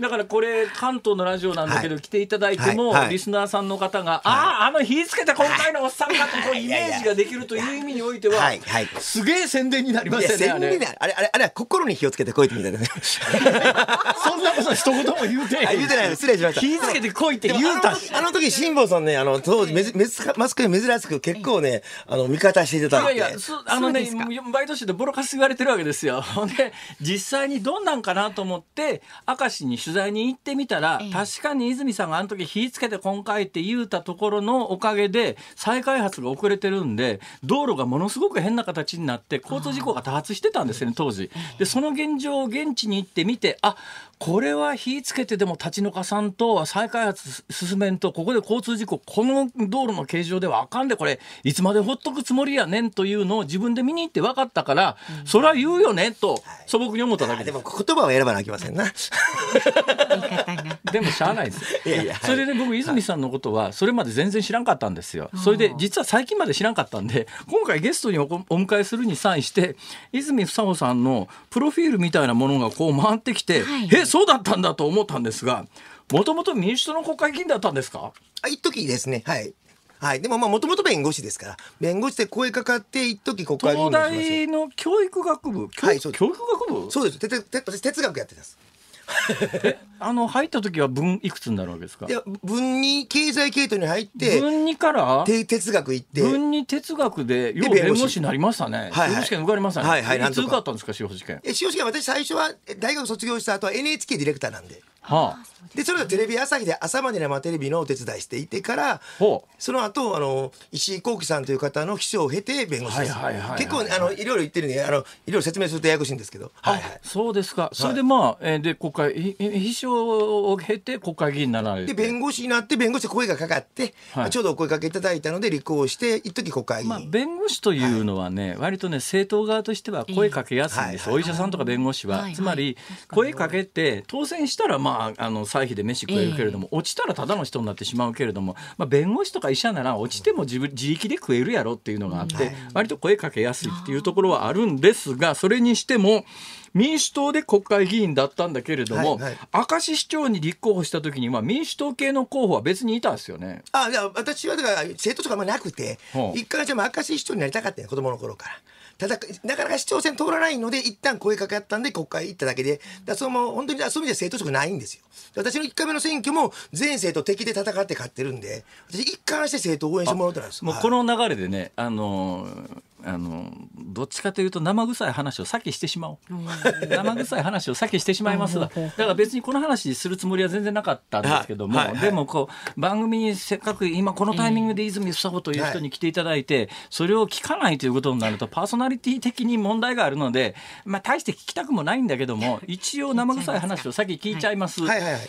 だからこれ関東のラジオなんだけど、来ていただいても、リスナーさんの方が、あああの火つけた今回のおっさんがとイメージができるという意味においては、はいはい、すげえ宣伝になりましたねあれあれあれあれ心に火をつけてこいってみたいなそんなこと一言も言うてない。言うてない失礼しました火つけてこいって言うたしあの時辛坊さんねあの当時めめマスクに珍しく結構ねあの味方していただいやいやあのね毎年でボロカス言われてるわけですよで実際にどんなんかなと思って明石に取材に行ってみたら、ええ、確かに泉さんがあの時火つけて今回って言うたところのおかげで再開発が遅れてるんで道路がものすごく変な形になって交通事故が多発してたんですよね当時。でその現状を現地に行ってみてあこれは火つけてでも立ち退かさんと再開発進めんとここで交通事故この道路の形状ではあかんでこれいつまでほっとくつもりやねんというのを自分で見に行って分かったから、うん、それは言うよねと素朴に思っただけで、はい、でも言葉を選ばなきませんなでもしゃあないですいやいやそれで僕泉さんのことはそれまで全然知らんかったんですよ、はい、それで実は最近まで知らんかったんで今回ゲストにお迎えするに際して泉房穂さんのプロフィールみたいなものがこう回ってきて、はい、えそうだったんだと思ったんですが、もともと民主党の国会議員だったんですかあ、一時ですね、はい。はい、でもまあもともと弁護士ですから弁護士で声かかって一時国会議員東大の教育学部教,、はい、そう教育学部そうです哲哲学やってたんですあの入った時は分いくつになるわけですかいや文に経済系統に入って分にから哲学行って分に哲学でよう弁護士になりましたね司法試験受かりましたねはいはい通かったんですか司法試験司法試験私最初は大学卒業した後は NHK ディレクターなんではあ、でそれがテレビ朝日で朝まで生テレビのお手伝いしていてからその後あの石井幸喜さんという方の秘書を経て弁護士です、結構、あのいろいろ言ってるん、ね、であのいろいろ説明するとややこしいんですけど、はいはい、そうですかそれでまあ、はで国会秘書長を経て国会議員になられてで弁護士になって弁護士で声がかかって、はい、ちょうどお声かけいただいたので立候補して一時国会議員、まあ、弁護士というのはね、はい、割とね政党側としては声かけやすいんです、えーお医者さんとか弁護士は、はいはい、つまり声かけて当選したらまああの歳費で飯食えるけれども、えー、落ちたらただの人になってしまうけれども、まあ、弁護士とか医者なら落ちても自自力で食えるやろっていうのがあって、割と声かけやすいっていうところはあるんですがそれにしても民主党で国会議員だったんだけれども、はいはい、明石市長に立候補したときには民主党系の候補は別にいたんですよね。あいや私はだから政党とかもなくて、一回して明石市長になりたかったよ子供の頃から。ただなかなか市長選通らないので一旦声かけあったんで国会行っただけでだその本当にそういう意味では政党職ないんですよ私の1回目の選挙も全政党敵で戦って勝ってるんで私一貫して政党応援してもらうってなんですもうこの流れでね、あのーあのどっちかというと生臭い話を先してしまおう生臭い話を先してしまいますだから別にこの話するつもりは全然なかったんですけども、はいはい、でもこう番組にせっかく今このタイミングで泉房子という人に来ていただいて、それを聞かないということになるとパーソナリティ的に問題があるので、まあ、大して聞きたくもないんだけども一応生臭い話を先聞いちゃいます。はいはいはい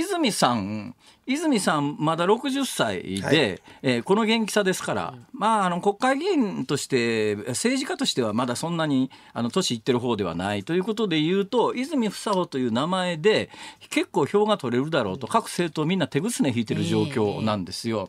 泉さん泉さんまだ60歳で、はい、えー、この元気さですから、うん、まあ、あの国会議員として政治家としてはまだそんなにあの年いってる方ではないということで言うと泉房穂という名前で結構票が取れるだろうと各政党みんな手ぐすね引いてる状況なんですよ。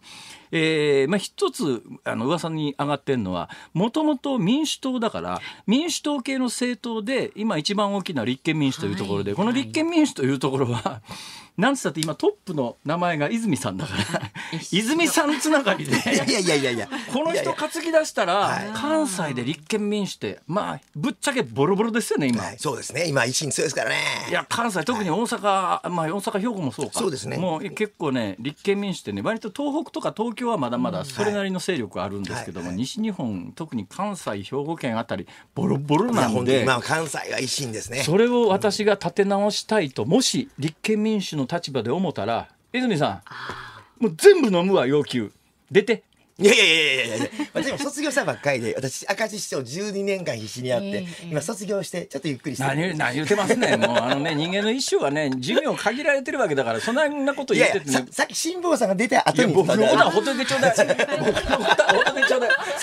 えー、えー、まあ、一つあの噂に上がってるのはもともと民主党だから民主党系の政党で今一番大きな立憲民主というところで、はい、この立憲民主というところは、はいなんつったって今トップの名前が泉さんだから泉さんつながりでいやいやいやいやこの人担ぎ出したら関西で立憲民主ってまあぶっちゃけボロボロですよね今、はい、そうですね今維新強いですからねいや関西特に大阪、はい、まあ大阪兵庫もそうかそうですねもう結構ね立憲民主ってね割と東北とか東京はまだまだそれなりの勢力あるんですけども、はい、西日本特に関西兵庫県あたりボロボロなんでまあ関西は維新ですねそれを私が立て直したいともし立憲民主の立場で思ったら泉さんもう全部飲むわ要求出ていやいやいやいやいや私も卒業したばっかりで、私、赤字市長12年間必死にやって、今卒業して、ちょっとゆっくりして何。何言ってますね。もう、あのね、人間の一生はね、寿命限られてるわけだから、そんなこと言ってて、ね、いやいやささっき辛坊さんが出た後っといてちょ僕のことはほっといてちょうだい。さ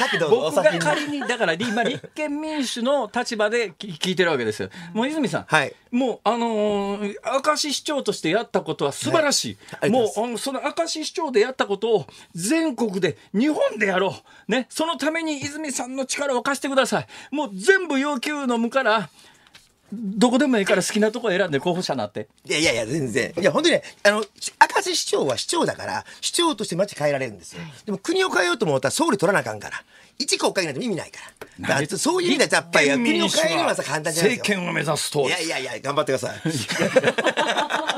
っきどうぞ僕が仮に、だから今、立憲民主の立場で聞いてるわけですよ。もう泉さん、はい、もう、あのー、明石市長としてやったことは素晴らしい。はい、もう、うその明石市長でやったことを、全国で、日本でやろう。ね。そのために泉さんの力を貸してください。もう全部要求の無から、どこでもいいから好きなとこ選んで候補者になって。いやいやいや、全然。いや、本当にね、あの、明石市長は市長だから、市長として街変えられるんですよ。でも国を変えようと思ったら総理取らなあかんから。一国会なんて意味ないから。だからそういう意味でやっぱり国を変えるのはさ簡単じゃないです政権を目指すいやいやいや頑張ってください。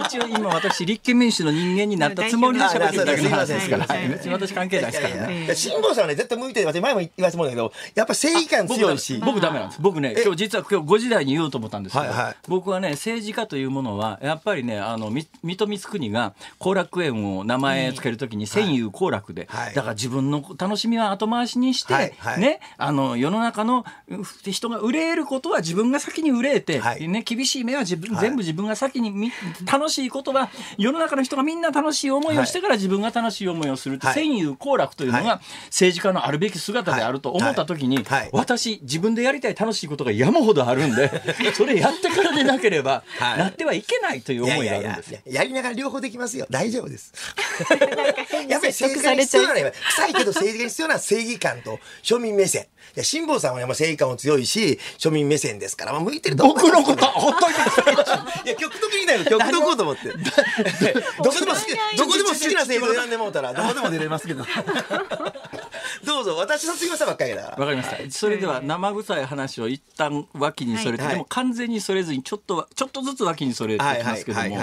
一応今私立憲民主の人間になったつもりで喋ってるだけの話ですから。私関係ないですからね。辛坊さんはね絶対向いてる。前も言わせてもらけど、やっぱ正義感強いし。僕ダメなんです。僕ね今日実は今日5時台に言おうと思ったんですけど、僕はね政治家というものはやっぱりねあの水戸光圀が後楽園を名前つけるときに戦友後楽で、だから自分の楽しみは後回しにして。ね、あの、世の中の人が憂えることは自分が先に憂えて、ね、厳しい目は自分、全部自分が先に、楽しいことは、世の中の人がみんな楽しい思いをしてから自分が楽しい思いをする戦友好楽というのが政治家のあるべき姿であると思った時に、私、自分でやりたい楽しいことが山ほどあるんで、それやってからでなければ、なってはいけないという思いがあるんですよ。やりながら両方できますよ。大丈夫です。やっぱり政治家に必要なのは、臭いけど政治家に必要な正義感と庶民目線。いや、辛坊さんはやっぱ正義感も強いし、庶民目線ですから、まあ、向いてると僕のこと、ほっといてください。いや、極度的だよ、極度こうと思って。どこでも好き、どこでも好きな性格選んでもうたら、どこでも出れますけど。どうぞ私の次のさばっかりだわかりましたそれでは生臭い話を一旦脇にそれて、はい、でも完全にそれずにちょっとちょっとずつ脇にそれていきますけども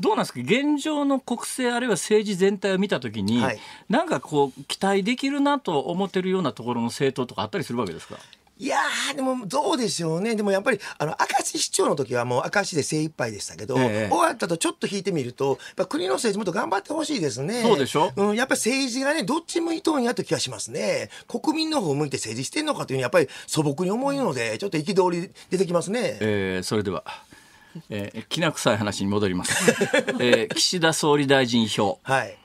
どうなんですか現状の国政あるいは政治全体を見た時に、はい、なんかこう期待できるなと思ってるようなところの政党とかあったりするわけですかいやでもどうでしょうねでもやっぱりあの明石市長の時はもう明石で精一杯でしたけど、ええ、終わったとちょっと引いてみるとやっぱ国の政治もっと頑張ってほしいですねそうでしょ、うん、やっぱり政治がねどっち向いとんやという気がしますね国民の方向いて政治してんのかというやっぱり素朴に思うのでちょっと憤り出てきますね、ええ、それではえー、きな臭い話に戻ります、えー、岸田総理大臣票、はい、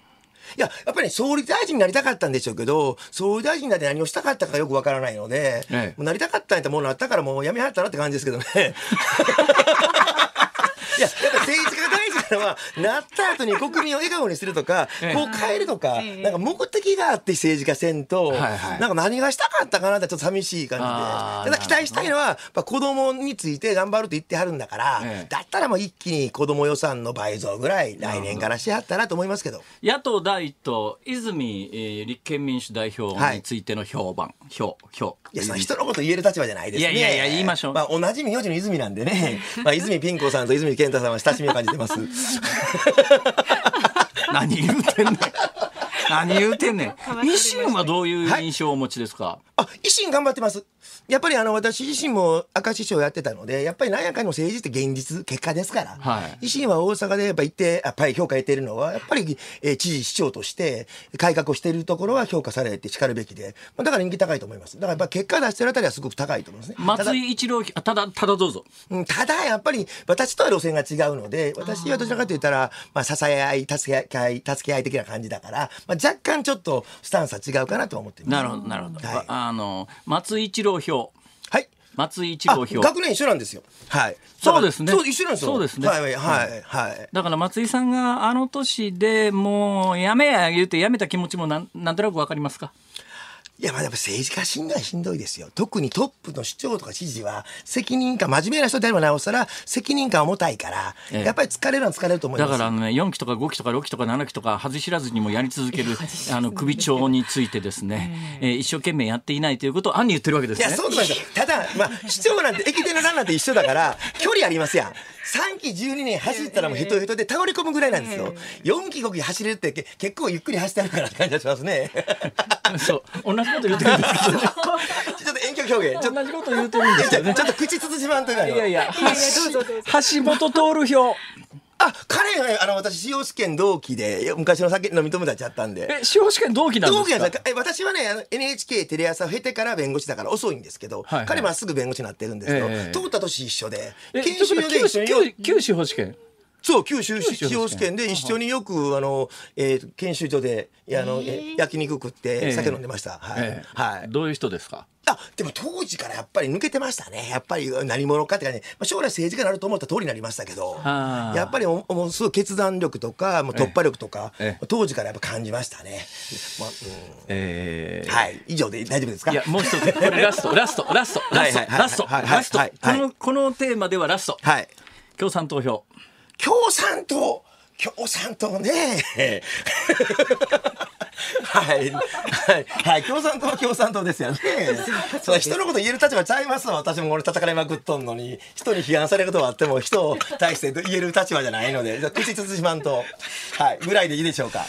いや、やっぱり総理大臣になりたかったんでしょうけど、総理大臣になって何をしたかったかよくわからないので、ええ、なりたかったんやったものあったからもうやめはったなって感じですけどね。いや、やっぱ政治からなった後に国民を笑顔にするとか、こう変えるとか、なんか目的があって政治家せんと、なんか何がしたかったかなってちょっと寂しい感じで。ただ期待したいのは、まあ、子供について頑張ると言ってはるんだから、だったらもう一気に子供予算の倍増ぐらい来年からしはったなと思いますけど。野党第一党、泉、えー、立憲民主代表についての評判、評、評。いや、その人のこと言える立場じゃないですね。いやいやいや、言いましょう。まあ、おなじみ4時の泉なんでね、まあ、泉ピン子さんと泉健太さんは親しみを感じてます。何言うてんねん何言うてんねん。維新はどういう印象をお持ちですか、はい、あ、維新頑張ってます。やっぱりあの、私自身も赤石市やってたので、やっぱり何やかにも政治って現実、結果ですから。はい、維新は大阪でやっぱ行って、やっぱり評価得てるのは、やっぱり、えー、知事、市長として、改革をしているところは評価されて叱るべきで、まあ、だから人気高いと思います。だからやっぱ結果出してるあたりはすごく高いと思いますね。松井一郎、ただ、ただどうぞ。うん、ただやっぱり、私とは路線が違うので、私はどちらかと言ったら、まあ、支え合い、助け合い、助け合い的な感じだから、まあ、若干ちょっとスタンスは違うかなと思ってなるほど、なるほど。はい、あの、松井一郎票。はい。松井一郎票。学年一緒なんですよ。はい。そうですね。そう一緒なんですよ。そうですね。はいはいはい。はい、だから松井さんがあの年でもうやめや言うてやめた気持ちもなんなんとなくわかりますか。いや、まあでも政治家信頼しんどいですよ。特にトップの市長とか知事は、責任感、真面目な人であればなおさら、責任感重たいから、ええ、やっぱり疲れるのは疲れると思いますだからね、4期とか5期とか6期とか7期とか、外知らずにもやり続ける、あの、首長についてですね、えー、一生懸命やっていないということを暗に言ってるわけですね。いや、そうなんですよ。ただ、まあ、市長なんて、駅伝のランナーって一緒だから、距離ありますやん。3期12年走ったらもうヘトヘトで倒れ込むぐらいなんですよ。4期5期走れるって結構ゆっくり走ってあるから感じがしますね。そう同じこと言ってるんですけど。ちょっと遠距離表現。同じこと言ってるんですよね。ちょっと口つつじまんといない。いやいや。橋本徹表。あ、彼が、あの、私、司法試験同期で、昔の酒飲み友達やったんで。え、司法試験同期なんですか同期なんです私はね、NHK テレ朝を経てから弁護士だから遅いんですけど、はいはい、彼はすぐ弁護士になってるんですけど、えー、通った年一緒で、研修で一緒九州司法試験そう九州司法試験で一緒によくあの、えー、研修所であの、えー、焼肉食って酒飲んでました、はい、はい、どういう人ですかあでも当時からやっぱり抜けてましたねやっぱり何者かって感じ、まあ、将来政治家になると思った通りになりましたけどやっぱりもうすごい決断力とかもう突破力とか、ええ、当時からやっぱ感じましたね、まあうんえー、はい以上で大丈夫ですかいやもう一つこれラストラストラストラストラストラストこのこのテーマではラスト、はい、共産投票共産党共産党ねはい、はい、はい、共産党は共産党ですよね。そう、人のこと言える立場ちゃいます私も俺戦いまくっとんのに、人に批判されることはあっても、人を対して言える立場じゃないので、じゃ、口つつしまんと。はい、ぐらいでいいでしょうか。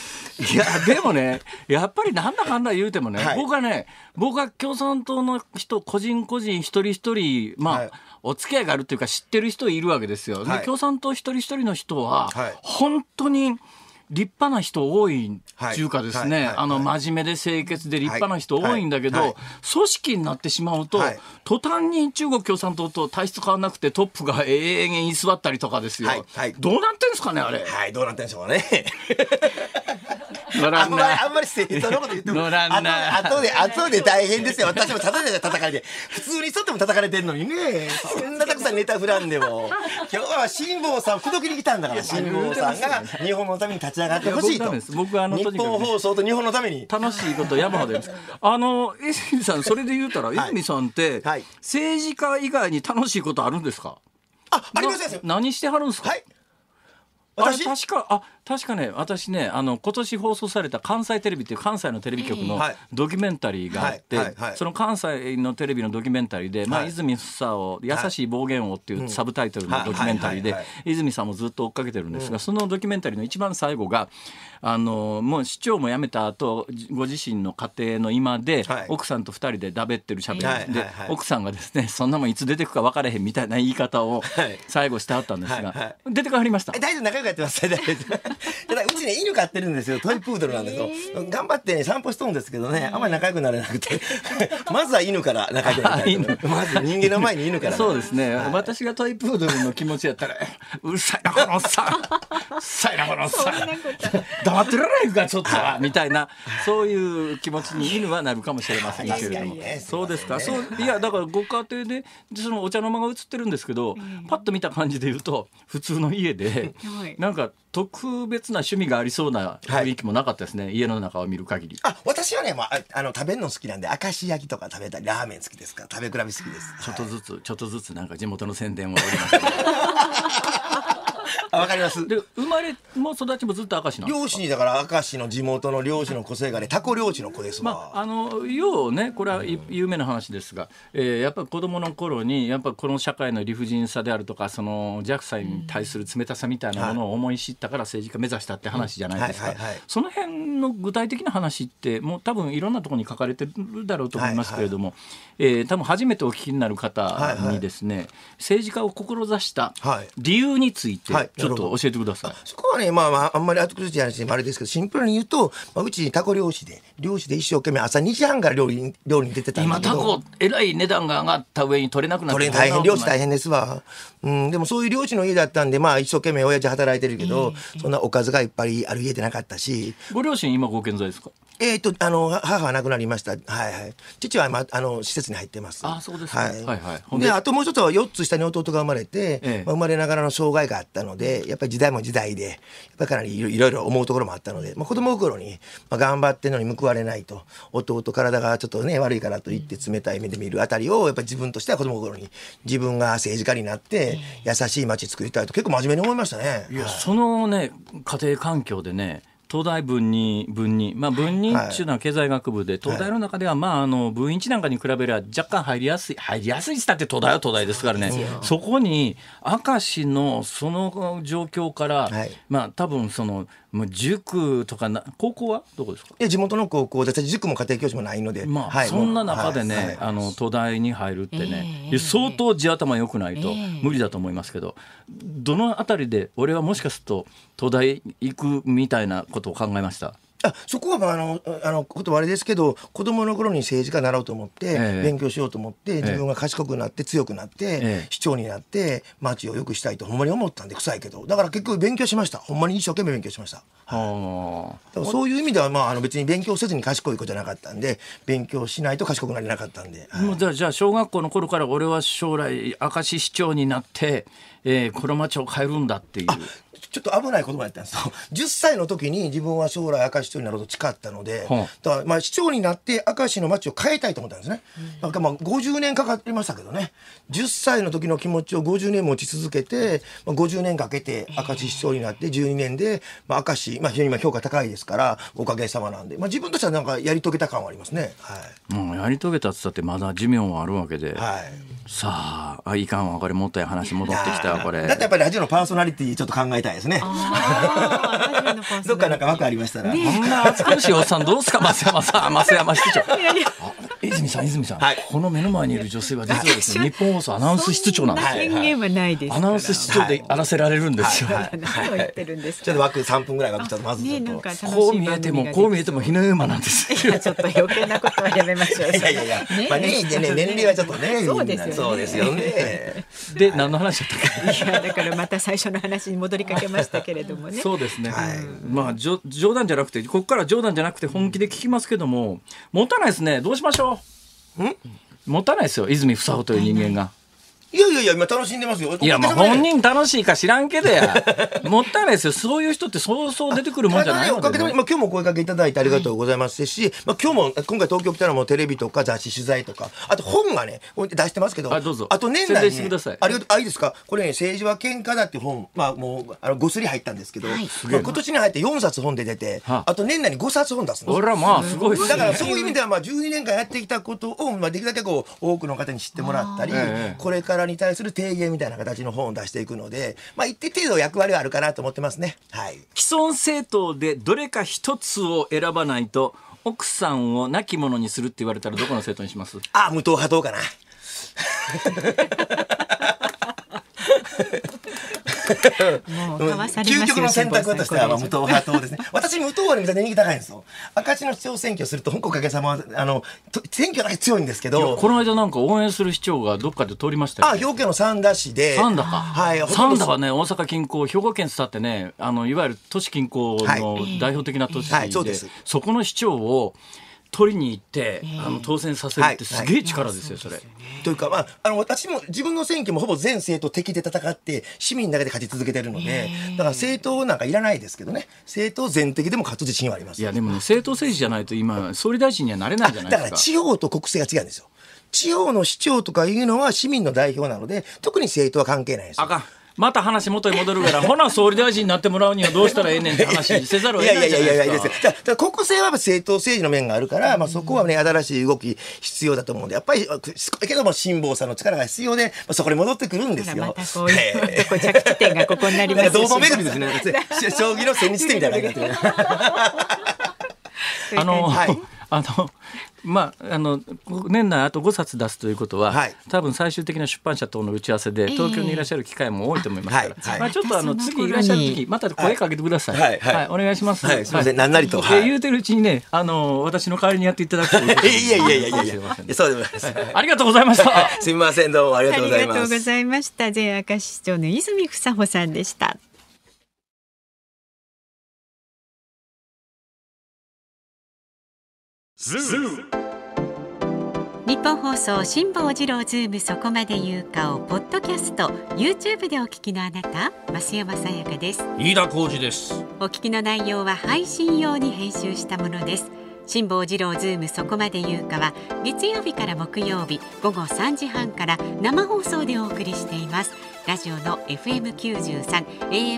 いや、でもね、やっぱりなんだかんだ言うてもね、はい、僕はね、僕は共産党の人、個人個人一人一人、まあ。はいお付き合いがあるというか知ってる人いるわけですよ。はい、共産党一人一人の人は、本当に立派な人多い中てかですね、あの、真面目で清潔で立派な人多いんだけど、組織になってしまうと、途端に中国共産党と体質変わらなくてトップが永遠に居座ったりとかですよ。はいどうなってんですかね、あれ。はい、どうなってんでしょうね。乗らんなあんまり正当なこと言っても乗らんなあとで後で大変ですよ私もただで叩かれて普通に人っても叩かれてんのにねそんなたくさんネタ振らんでも今日は辛坊さん口説きに来たんだから辛坊さんが日本のために立ちつがってほしいと僕あの日本放送と日本のために楽しいこと山ほどやります あの泉さんそれで言うたら泉さんって、はい、政治家以外に楽しいことあるんですかあありますよ何してはるんですか、はい、私確かあ確かね私ねあの今年放送された関西テレビっていう関西のテレビ局のドキュメンタリーがあって、その関西のテレビのドキュメンタリーで「まあ、泉房夫優しい暴言を」っていうサブタイトルのドキュメンタリーで泉さんもずっと追っかけてるんですが、うん、そのドキュメンタリーの一番最後があのもう市長も辞めた後ご自身の家庭の今で、奥さんと2人でだべってるしゃべるで、奥さんがですねそんなもんいつ出てくか分からへんみたいな言い方を最後してはったんですが、出てかはりました。大丈夫仲良くやってますうちね犬飼ってるんですよトイプードルなんですよ、えー、頑張って、ね、散歩しとるんですけどね、あんまり仲良くなれなくて まずは犬から仲良くなりたいまず人間の前に犬から、ね、そうですね、はい、私がトイプードルの気持ちやったら うるさいなこのおっさんうるさいなこのおっさん黙ってられないかちょっとみたいなそういう気持ちに犬はなるかもしれませんけれども、ね、そうですかそういやだからご家庭でそのお茶の間が映ってるんですけど、えー、パッと見た感じで言うと普通の家で、はい、なんか特特別な趣味がありそうな雰囲気もなかったですね、はい、家の中を見る限りあ私はね、まあ、あの食べるの好きなんで明石焼きとか食べたりラーメン好きですから食べ比べ好きですちょっとずつ、はい、ちょっとずつなんか地元の宣伝はおります、ね わかります。で生まれも育ちもずっと明石なんです漁師にだから明石の地元の漁師の個性がねタコ漁師の子ですわ、まあ、あの要はねこれは有名な話ですが、えーやっぱり子供の頃にやっぱこの社会の理不尽さであるとかその弱さに対する冷たさみたいなものを思い知ったから政治家目指したって話じゃないですか、その辺の具体的な話ってもう多分いろんなところに書かれてるだろうと思いますけれども、えー多分初めてお聞きになる方にですね、政治家を志した理由について、はいちょっと教えてくださいそこはね、まあ、まあ、あんまり後くしじゃないし、あれですけどシンプルに言うと、まあ、うちタコ漁師で漁師で一生懸命朝2時半から料理料理に出てた今タコえらい値段が上がった上に取れなくなって大変漁師大変ですわ、うん、でもそういう漁師の家だったんで、まあ、一生懸命親父働いてるけど、そんなおかずがいっぱいある家でなかったしご両親今ご健在ですかえっ、ー、と、あの、母は亡くなりました。はいはい。父は、まあ、あの、施設に入ってます。あ、そうです、か、はいはい、であともう一つは4つ下に弟が生まれて、ええ、まあ、生まれながらの障害があったので、やっぱり時代も時代で、やっぱりかなりいろいろ思うところもあったので、まあ、子供心に、まあ、頑張ってるのに報われないと、弟体がちょっとね、悪いからと言って冷たい目で見るあたりを、やっぱり自分としては子供心に、自分が政治家になって、優しい街作りたいと結構真面目に思いましたね。いや、はい、そのね、家庭環境でね、東大文に文に、まあ、文にっていうのは経済学部で、東大の中では、まあ、あの文一なんかに比べれば若干入りやすい入りやすいしたって東大は東大ですからねそこに明石のその状況から、まあ多分そのもう塾とかな高校はどこですかえ地元の高校で塾も家庭教師もないので、まあ、はい、そんな中でね、はい、あの東大に入るってね、えー、相当地頭良くないと無理だと思いますけど、えー、どのあたりで俺はもしかすると東大行くみたいなことを考えましたあそこはあのあのことあれですけど子供の頃に政治家になろうと思って、ええ、勉強しようと思って、自分が賢くなって強くなって、市長になって町をよくしたいとほんまに思ったんで臭いけどだから結局勉強しましたほんまに一生懸命勉強しました、はい、そういう意味では、まあ、あの別に勉強せずに賢い子じゃなかったんで勉強しないと賢くなれなかったんで、はい、もうじゃあ小学校の頃から俺は将来明石市長になって、えー、この町を変えるんだっていう。ちょっと危ない言葉やったんですよ。10 歳の時に自分は将来明石市長になろうと誓ったので、だからまあ市長になって明石の町を変えたいと思ったんですね。だ、からまあ50年かかりましたけどね、10歳の時の気持ちを50年持ち続けて、まあ、50年かけて明石市長になって12年で、まあ、明石、まあ、非常に今評価高いですから、おかげさまなんで、まあ、自分としてはなんかやり遂げた感はありますね。はい、うやり遂げたっつったってまだ寿命はあるわけで、はい、さあ、あいかんわ、これもったい話戻ってきたわ、これ。だってやっぱりラジオのパーソナリティちょっと考えたいですね。どっかなんか枠ありましたら。ね、こんな厚かしいおっさんどうすか増山さん増山市長。泉さん泉さん、この目の前にいる女性は実はですね日本放送アナウンス室長なんです宣言はないです。アナウンス室長であらせられるんですよ。何をちょっと枠三分ぐらい枠ちょっとまずこう見えてもこう見えても日の山なんですちょっと余計なことはやめましょう。いやいやいや。まあ年齢はちょっとね。そうですよね。で何の話だったか。いやだからまた最初の話に戻りかけましたけれどもね。そうですね。はい、まあ冗談じゃなくてここから冗談じゃなくて本気で聞きますけども、持たないですね。どうしましょう。持たないですよ。泉房穂という人間が。いやいやいや、今楽しんでますよ。いや、まあ本人楽しいか知らんけどや。もったいないですよ。そういう人ってそうそう出てくるもんじゃないので、ね、まあ今日もお声かけいただいてありがとうございますし、はい、まあ今日も、今回東京来たらもうテレビとか雑誌取材とか、あと本がね、出してますけど、あどうぞあと年内に、ね、ありがとう、あ、いいですかこれ、ね、政治は喧嘩だって本、まあもう、あの、ごすり入ったんですけど、はいまあ、今年に入って4冊本で出て、あ、と年内に5冊本出すんですまあすごい、ね、だからそういう意味では、まあ12年間やってきたことを、まあできるだけこう、多くの方に知ってもらったり、これから柄に対する提言みたいな形の本を出していくので、まあ、一定程度役割はあるかなと思ってますね。はい、既存政党でどれか一つを選ばないと奥さんを亡き者にするって言われたらどこの政党にしますあ無党派党かな。究極の選択としては、無党派党ですね。私、無党派にめちゃ人気高いんですよ。赤字の市長選挙すると、本国おかげさま、あの、選挙だけ強いんですけど。この間なんか応援する市長がどっかで通りましたよ、ね。あ、兵庫県の三田市で。三田か。はい。三田はね、大阪近郊、兵庫県伝ってね、あの、いわゆる都市近郊の代表的な都市で、はいはい、そこの市長を、取りに行って、あの当選させるってすげえ力ですよ、それ、というか、まあ、あの私も自分の選挙もほぼ全政党敵で戦って市民だけで勝ち続けてるので、だから政党なんかいらないですけどね政党全敵でも勝つ自信はありますいやでも、ね、政党政治じゃないと今総理大臣にはなれないじゃないですか。だから地方と国政が違うんですよ。地方の市長とかいうのは市民の代表なので特に政党は関係ないですあかんまた話元に戻るから、ほな総理大臣になってもらうにはどうしたらええねんって話せざるを得ないじゃないですか。いやいやいやいやですだから国政は政党政治の面があるから、まあ、そこはね、新しい動き必要だと思うんで、やっぱり、すけども辛抱さんの力が必要で、まあ、そこに戻ってくるんですよ。またこういうとこ着地点がここになります。どう道めぐりですね。将棋の千日手みたいな感じで。あの、はい、あの、まあ、あの年内あと5冊出すということは、はい、多分最終的な出版社との打ち合わせで東京にいらっしゃる機会も多いと思いますから、えー、まあ、ちょっとあの次いらっしゃる時また声かけてください、はいはい、はい、お願いします、はい、すみません、なんなりと、はい、言うてるうちにねあの私の代わりにやっていただくといや いやいやいやいやいやそうでございありがとうございました すみませんどうもありがとうございました前明石町の泉房穂さんでしたズー日本放送辛坊治郎ズームそこまで言うかをポッドキャスト YouTube でお聞きのあなた増山さやかです飯田浩二ですお聞きの内容は配信用に編集したものです辛坊治郎ズームそこまで言うかは月曜日から木曜日午後三時半から生放送でお送りしていますラジオの FM93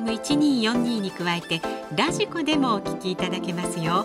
AM1242 に加えてラジコでもお聞きいただけますよ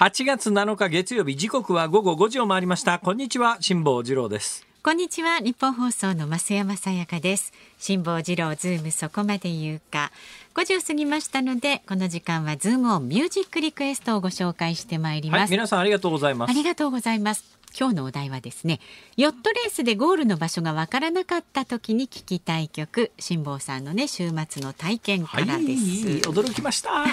8月7日月曜日時刻は午後5時を回りましたこんにちは辛坊治郎ですこんにちは日本放送の増山さやかです辛坊治郎ズームそこまで言うか5時を過ぎましたのでこの時間はズームオンミュージックリクエストをご紹介してまいります、はい、皆さんありがとうございますありがとうございます今日のお題はですねヨットレースでゴールの場所がわからなかった時に聞きたい曲辛坊さんのね週末の体験からです、はい、驚きました、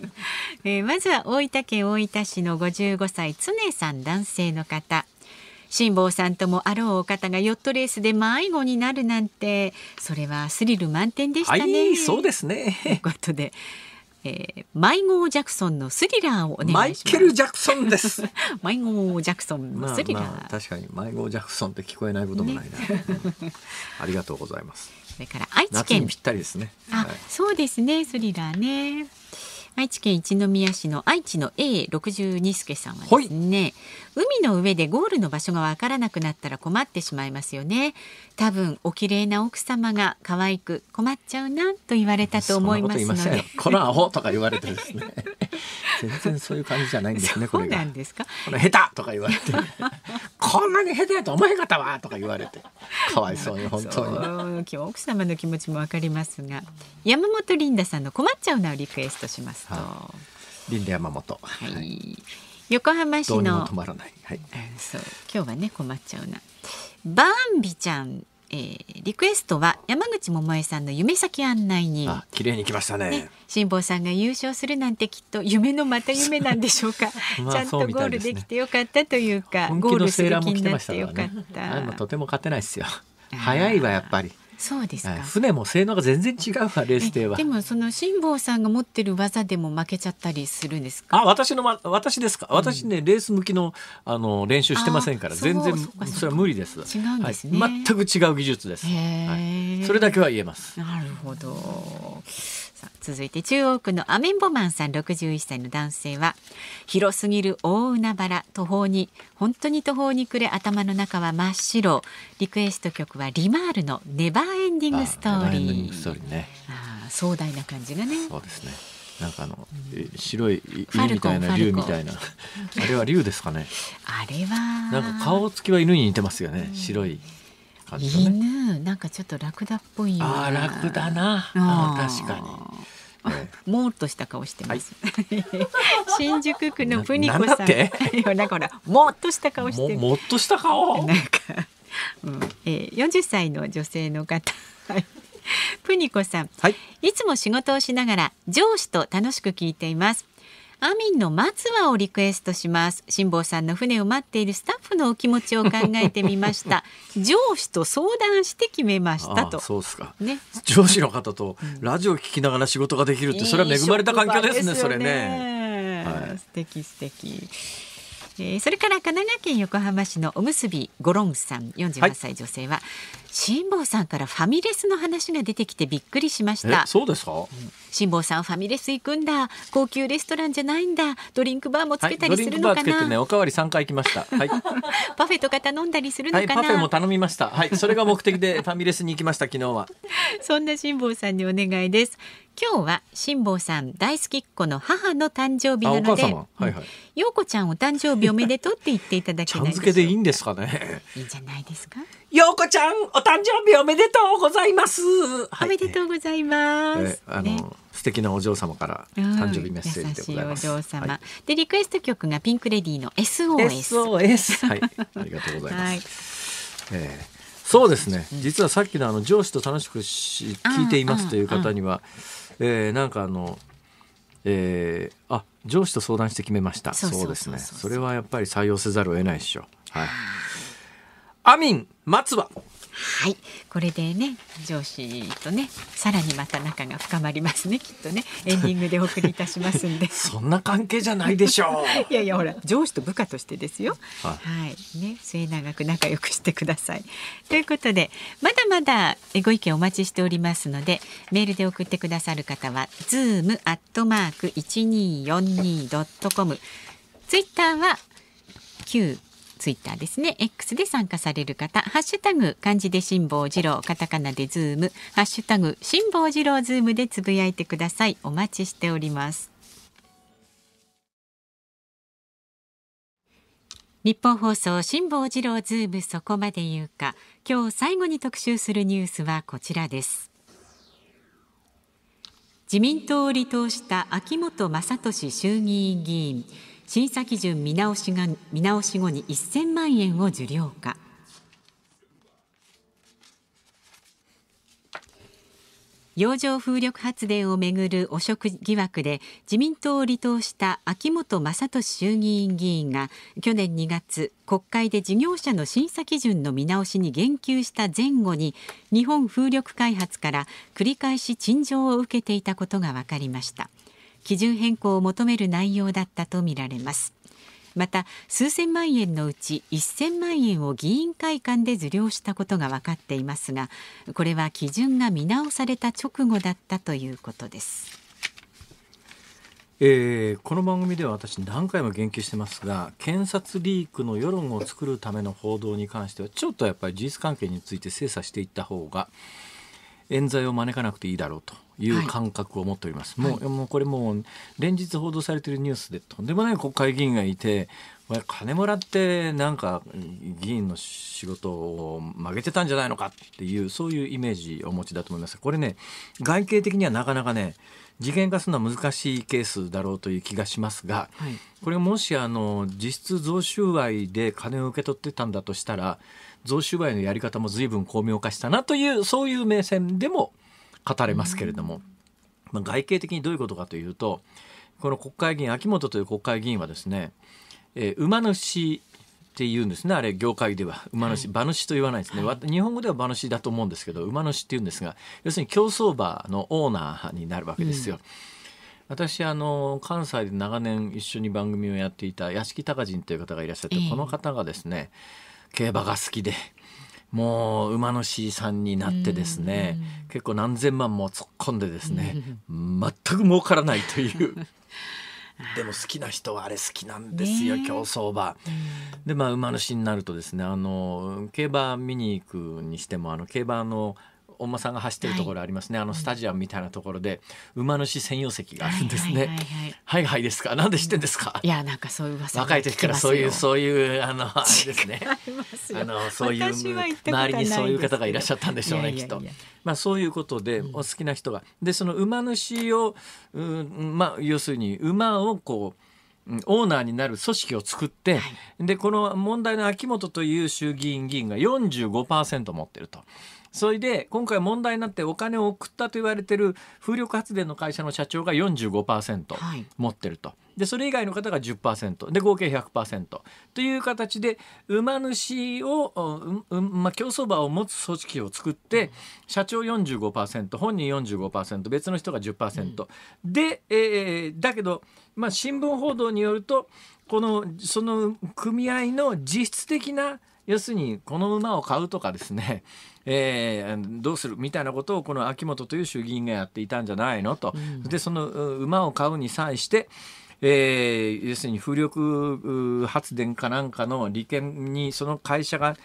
えー、まずは大分県大分市の55歳常さん男性の方辛坊さんともあろうお方がヨットレースで迷子になるなんてそれはスリル満点でしたね、はい、そうですね ということでえー、マイゴー・ジャクソンのスリラーをお願いしますマイケル・ジャクソンです マイゴー・ジャクソンのスリラー、まあまあ、確かにマイゴー・ジャクソンって聞こえないこともないな、ねありがとうございますそ れから愛知県ぴったりですねあ、はい、そうですねスリラーね愛知県一宮市の愛知の a 六十二助さんはですね、はい、海の上でゴールの場所がわからなくなったら困ってしまいますよね多分お綺麗な奥様が可愛く困っちゃうなと言われたと思いますのでこのアホとか言われてですね 全然そういう感じじゃないんですねこれなんですかこの下手とか言われて こんなに下手やと思え方はとか言われてかわいそうに本当に奥様の気持ちもわかりますが山本リンダさんの困っちゃうなをリクエストしますと。はい、リン山本。はい。横浜市の。止まらない。はい。そう。今日はね、困っちゃうな。バンビちゃん。えー、リクエストは山口百恵さんの夢先案内人綺麗に来ましたね辛坊、さんが優勝するなんてきっと夢のまた夢なんでしょうか、まあ、ちゃんとゴールできてよかったというか、ね、ゴールする気になってよかった、ね、とても勝てないですよ、早いわやっぱりそうですか船も性能が全然違うわレース艇はでもその辛坊さんが持ってる技でも負けちゃったりするんですかあ私の、ま、私ですか私ね、うん、レース向きのあの練習してませんから全然それは無理です違うんですね、はい、全く違う技術です、はい、それだけは言えますなるほど続いて中央区のアメンボマンさん61歳の男性は広すぎる大海原途方に本当に途方に暮れ頭の中は真っ白リクエスト曲はリマールのネバーエンディングストーリーストーリーねあ壮大な感じがねそうですねなんかあの、うん、白い犬みたいな竜みたいなあれは竜ですかねあれはなんか顔つきは犬に似てますよね、うん、白い感じ、ね、犬なんかちょっとラクダっぽいあ楽だなあ確かに。もーっとした顔してます。新宿区のプニコさん。なん かほら、もっとした顔してもっとした顔。なんか、うん、え四、十歳の女性の方。プニコさん、い、つも仕事をしながら上司と楽しく聞いています。アミンの松葉をリクエストします辛坊さんの船を待っているスタッフのお気持ちを考えてみました 上司と相談して決めましたとそうですか、ね、上司の方とラジオを聞きながら仕事ができるって、それは恵まれた環境ですね、ね、それね、はい、素敵素敵えー、それから神奈川県横浜市のおむすびゴロンさん48歳女性は、はい、辛坊さんからファミレスの話が出てきてびっくりしましたそうですか、うん、辛坊さんファミレス行くんだ高級レストランじゃないんだドリンクバーもつけたりするのかな、はいね、おかわり3回行きました、はい、パフェとか頼んだりするのかな、パフェも頼みましたはいそれが目的でファミレスに行きました昨日は そんな辛坊さんにお願いです今日は辛坊さん大好きっ子の母の誕生日なので、はいはい、ようこちゃんお誕生日おめでとうって言っていただけないでいいんですかね。いいんじゃないですか。ようこちゃんお誕生日おめでとうございます。おめでとうございます。あの、ね、素敵なお嬢様から誕生日メッセージでございます。うん、お嬢様、はい、でリクエスト曲がピンクレディーの SOS。SOS はいありがとうございます。はい、えー、そうですね。実はさっきのあの上司と楽しくし聞いていますという方には。あああえー、なんかあの、えー、あ上司と相談して決めましたそうですねそれはやっぱり採用せざるを得ないでしょはいアミン松葉はいこれでね上司とねさらにまた仲が深まりますねきっとねエンディングでお送りいたしますんで そんな関係じゃないでしょう いやいやほら上司と部下としてですよはい、ね末永く仲良くしてくださいということでまだまだご意見お待ちしておりますのでメールで送ってくださる方はズームアットマーク一二四二ドットコムツイッターは九。ツイッターですね X で参加される方ハッシュタグ漢字で辛坊治郎カタカナでズームハッシュタグ辛坊治郎ズームでつぶやいてくださいお待ちしております日本放送辛坊治郎ズームそこまで言うか今日最後に特集するニュースはこちらです自民党を離党した秋本真俊衆議院議員審査基準見直しが見直し後に1000万円を受領か洋上風力発電をめぐる汚職疑惑で自民党を離党した秋本真利衆議院議員が去年2月国会で事業者の審査基準の見直しに言及した前後に日本風力開発から繰り返し陳情を受けていたことが分かりました。基準変更を求める内容だったとみられますまた数千万円のうち1000万円を議員会館で受領したことが分かっていますがこれは基準が見直された直後だったということですえー、この番組では私何回も言及してますが検察リークの世論を作るための報道に関してはちょっとやっぱり事実関係について精査していった方が冤罪を招かなくていいだろうという感覚を持っております。はい、もう、もうこれもう連日報道されているニュースでとんでもない国会議員がいて、金もらってなんか議員の仕事を曲げてたんじゃないのかっていうそういうイメージをお持ちだと思いますこれね外形的にはなかなかね事件化するのは難しいケースだろうという気がしますが、はい、これもしあの実質贈収賄で金を受け取ってたんだとしたら贈収賄のやり方も随分巧妙化したなというそういう目線でも語れますけれども、まあ、外形的にどういうことかというとこの国会議員秋元という国会議員はですね、えー、馬主って言うんですねあれ業界では馬主、馬主と言わないですね、はい、日本語では馬主だと思うんですけど馬主って言うんですが要するに競走馬のオーナーになるわけですよ。うん、私あの関西で長年一緒に番組をやっていた屋敷隆人という方がいらっしゃって、この方がですね競馬が好きで、もう馬主さんになってですね、結構何千万も突っ込んでですね、全く儲からないという。でも好きな人はあれ好きなんですよ、競走馬。でまあ馬主になるとですねあの競馬見に行くにしてもあの競馬のお馬さんが走ってるところありますね、はい、あのスタジアムみたいなところで馬主専用席があるんですね、はいはい、はい、はいですかなんで知ってんですかいやなんかそういう噂若い時からそういうそういうあのあれですねあのそういう周りにそういう方がいらっしゃったんでしょうねきっと。まあ、そういうことでお好きな人が、うん、でその馬主を、うん、まあ、要するに馬をこうオーナーになる組織を作って、はい、でこの問題の秋元という衆議院議員が45%持ってるとそれで今回問題になってお金を送ったと言われてる風力発電の会社の社長が45%持ってると。はいでそれ以外の方が10%で合計100%という形で馬主を、うん、まあ、競走馬を持つ組織を作って社長45%本人45%別の人が10%、うん、で、えー、だけど、まあ、新聞報道によるとこのその組合の実質的な要するにこの馬を買うとかですねえー、どうするみたいなことをこの秋元という衆議院がやっていたんじゃないのと、うん、でその馬を買うに際してえー、要するに風力発電かなんかの利権にその会社が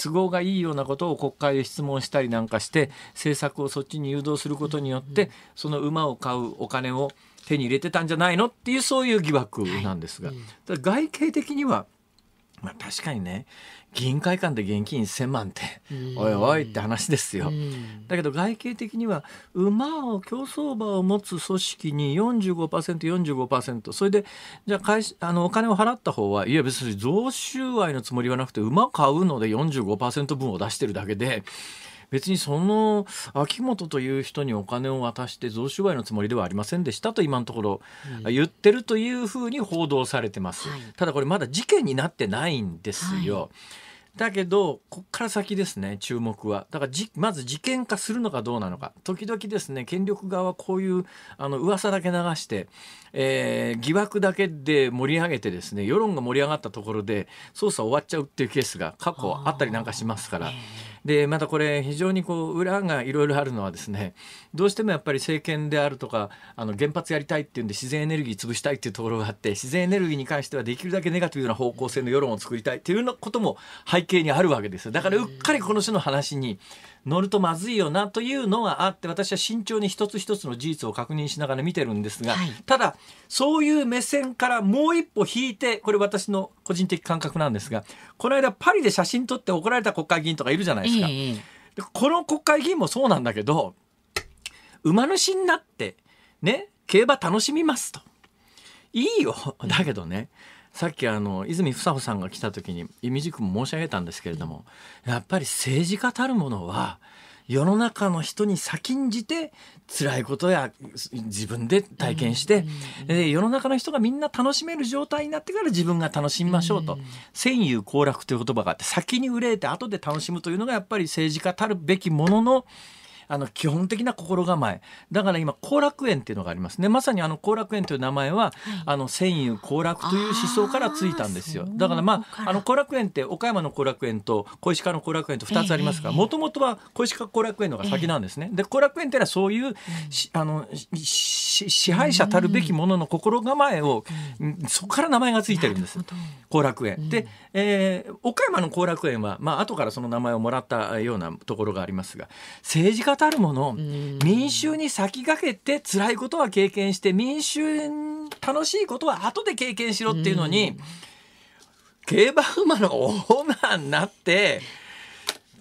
都合がいいようなことを国会で質問したりなんかして政策をそっちに誘導することによってその馬を買うお金を手に入れてたんじゃないのっていうそういう疑惑なんですが、外形的にはまあ、確かにね議員会館で現金1,000万って、おいおいって話ですよ。だけど外形的には馬を競走馬を持つ組織に 45%45% 45%それでじゃあ会あのお金を払った方はいや別に贈収賄のつもりはなくて馬買うので45%分を出してるだけで。別にその秋元という人にお金を渡して贈収賄のつもりではありませんでしたと今のところ言ってるというふうに報道されてます、はい、ただこれまだ事件になってないんですよ、はいだけどここから先ですね注目はだからまず事件化するのかどうなのか時々ですね権力側はこういうあの噂だけ流して、えー、疑惑だけで盛り上げてですね世論が盛り上がったところで捜査終わっちゃうっていうケースが過去あったりなんかしますから。でまたこれ非常にこう裏がいろいろあるのはですねどうしてもやっぱり政権であるとかあの原発やりたいっていうんで自然エネルギー潰したいっていうところがあって自然エネルギーに関してはできるだけネガティブな方向性の世論を作りたいっていうようなことも背景にあるわけですだからうっかりこの種の話に。乗るとまずいよなというのがあって私は慎重に一つ一つの事実を確認しながら見てるんですが、はい、ただそういう目線からもう一歩引いてこれ私の個人的感覚なんですがこの間パリで写真撮って怒られた国会議員とかいるじゃないですか。えこの国会議員もそうなんだけど馬主になってね競馬楽しみますと。いいよだけどね、うんさっきあの泉房穂さんが来た時にいみじくも申し上げたんですけれどもやっぱり政治家たるものは世の中の人に先んじて辛いことや自分で体験して、で世の中の人がみんな楽しめる状態になってから自分が楽しみましょうと「戦友行楽」という言葉があって先に憂えて後で楽しむというのがやっぱり政治家たるべきものの。あの基本的な心構えだから今後楽園っていうのがありますねまさにあの後楽園という名前は、はい、あの戦友後楽という思想からついたんですよだからまああの後楽園って岡山の後楽園と小石川の後楽園と二つありますがもともとは小石川後楽園のが先なんですね、えー、で後楽園っていうのはそういう、あの支配者たるべきものの心構えを、うん、そこから名前がついてるんです後楽園、うん、で、えー、岡山の後楽園はまあ後からその名前をもらったようなところがありますが政治家たるもの、民衆に先駆けて辛いことは経験して民衆楽しいことは後で経験しろっていうのに、競馬馬のオーナーになって。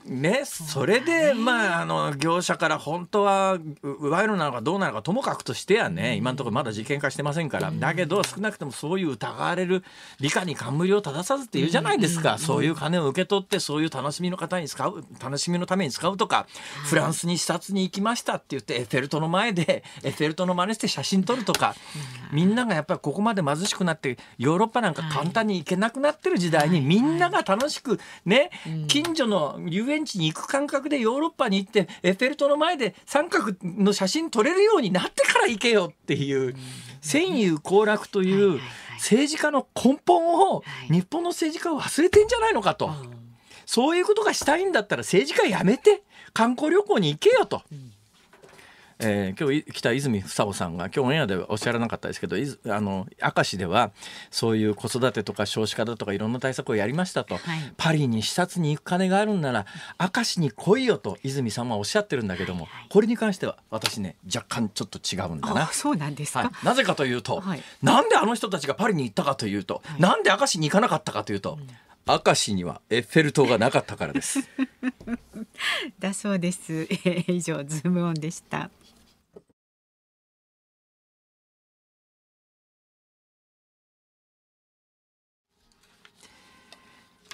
ね、それで、まあ、あの、業者から本当は、賄賂なのかどうなのかともかくとしてやね、今のところまだ事件化してませんから、だけど少なくともそういう疑われる理科に冠を正さずって言うじゃないですか、そういう金を受け取って、そういう楽しみの方に使う、楽しみのために使うとか、フランスに視察に行きましたって言って、エッフェル塔の前で、エッフェル塔の真似して写真撮るとか、みんながやっぱりここまで貧しくなって、ヨーロッパなんか簡単に行けなくなってる時代に、みんなが楽しく、ね、近所の遊園ンチに行く感覚でヨーロッパに行ってエッフェル塔の前で三角の写真撮れるようになってから行けよっていう戦友行楽という政治家の根本を日本の政治家は忘れてんじゃないのかと。そういうことがしたいんだったら政治家やめて観光旅行に行けよと。えー、今日来た泉房夫さんが今日オンエアではおっしゃらなかったですけどあの明石ではそういう子育てとか少子化だとかいろんな対策をやりましたと、はい、パリに視察に行く金があるんなら明石に来いよと泉さんはおっしゃってるんだけども、はいはい、これに関しては私ね若干ちょっと違うんだな。そうなんですか、はい、なぜかというと、はい、なんであの人たちがパリに行ったかというと、はい、なんで明石に行かなかったかというと。明石にはエッフェル塔がなかったからです だそうです、え以上ズームオンでした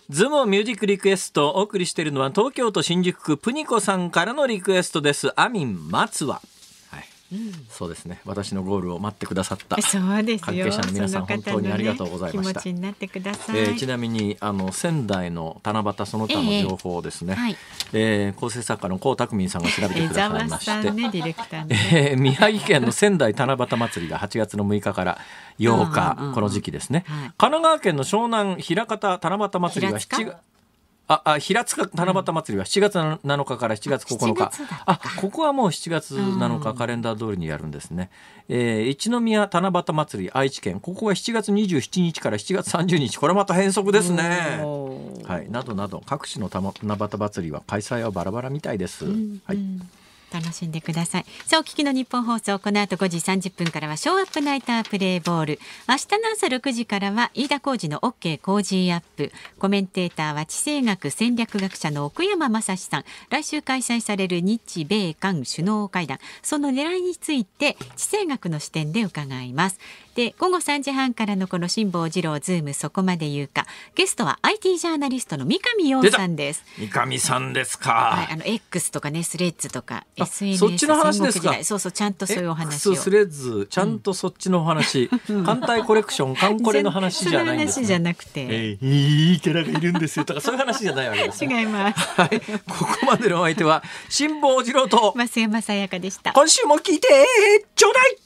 ズムミュージックリクエストお送りしているのは東京都新宿区プニコさんからのリクエストです。アミン松はそうですね私のゴールを待ってくださった関係者の皆さん、ね、本当にありがとうございましたちえー、ちなみにあの仙台の七夕その他の情報をですね、えーはい、えー、構成作家の高拓民さんが調べてくださいまして、ねね、えー、宮城県の仙台七夕祭りが8月の6日から8日、この時期ですね、はい、神奈川県の湘南平方七夕祭りが7月あ、あ、平塚七夕祭りは7月7日から7月9日。あ、ここはもう7月7日、カレンダー通りにやるんですね。えー、一宮七夕祭り愛知県。ここは7月27日から7月30日。これまた変則ですね。はい。などなど、各地の七夕祭りは開催はバラバラみたいです。はい。楽しんでくださいさあお聞きの日本放送この後5時30分からはショーアップナイタープレーボール明日の朝6時からは飯田浩二の OK 工事アップコメンテーターは地政学戦略学者の奥山雅史さん来週開催される日米韓首脳会談その狙いについて地政学の視点で伺いますして午後3時半からのこの辛坊治郎ズームそこまで言うかゲストは IT ジャーナリストの三上洋さんです三上さんですか、はい、あの X とかねスレッズとか SNS そっちの話ですかそうそうちゃんとそういうお話を X スレッズちゃんとそっちのお話、うん、艦 隊コレクション艦これの話じゃないんです、ね、話じゃなくて、えー、いいキャラがいるんですよとかそういう話じゃないわけです、ね、違います、はい、ここまでのお相手は辛坊治郎と増山さやかでした今週も聞いてちょうだい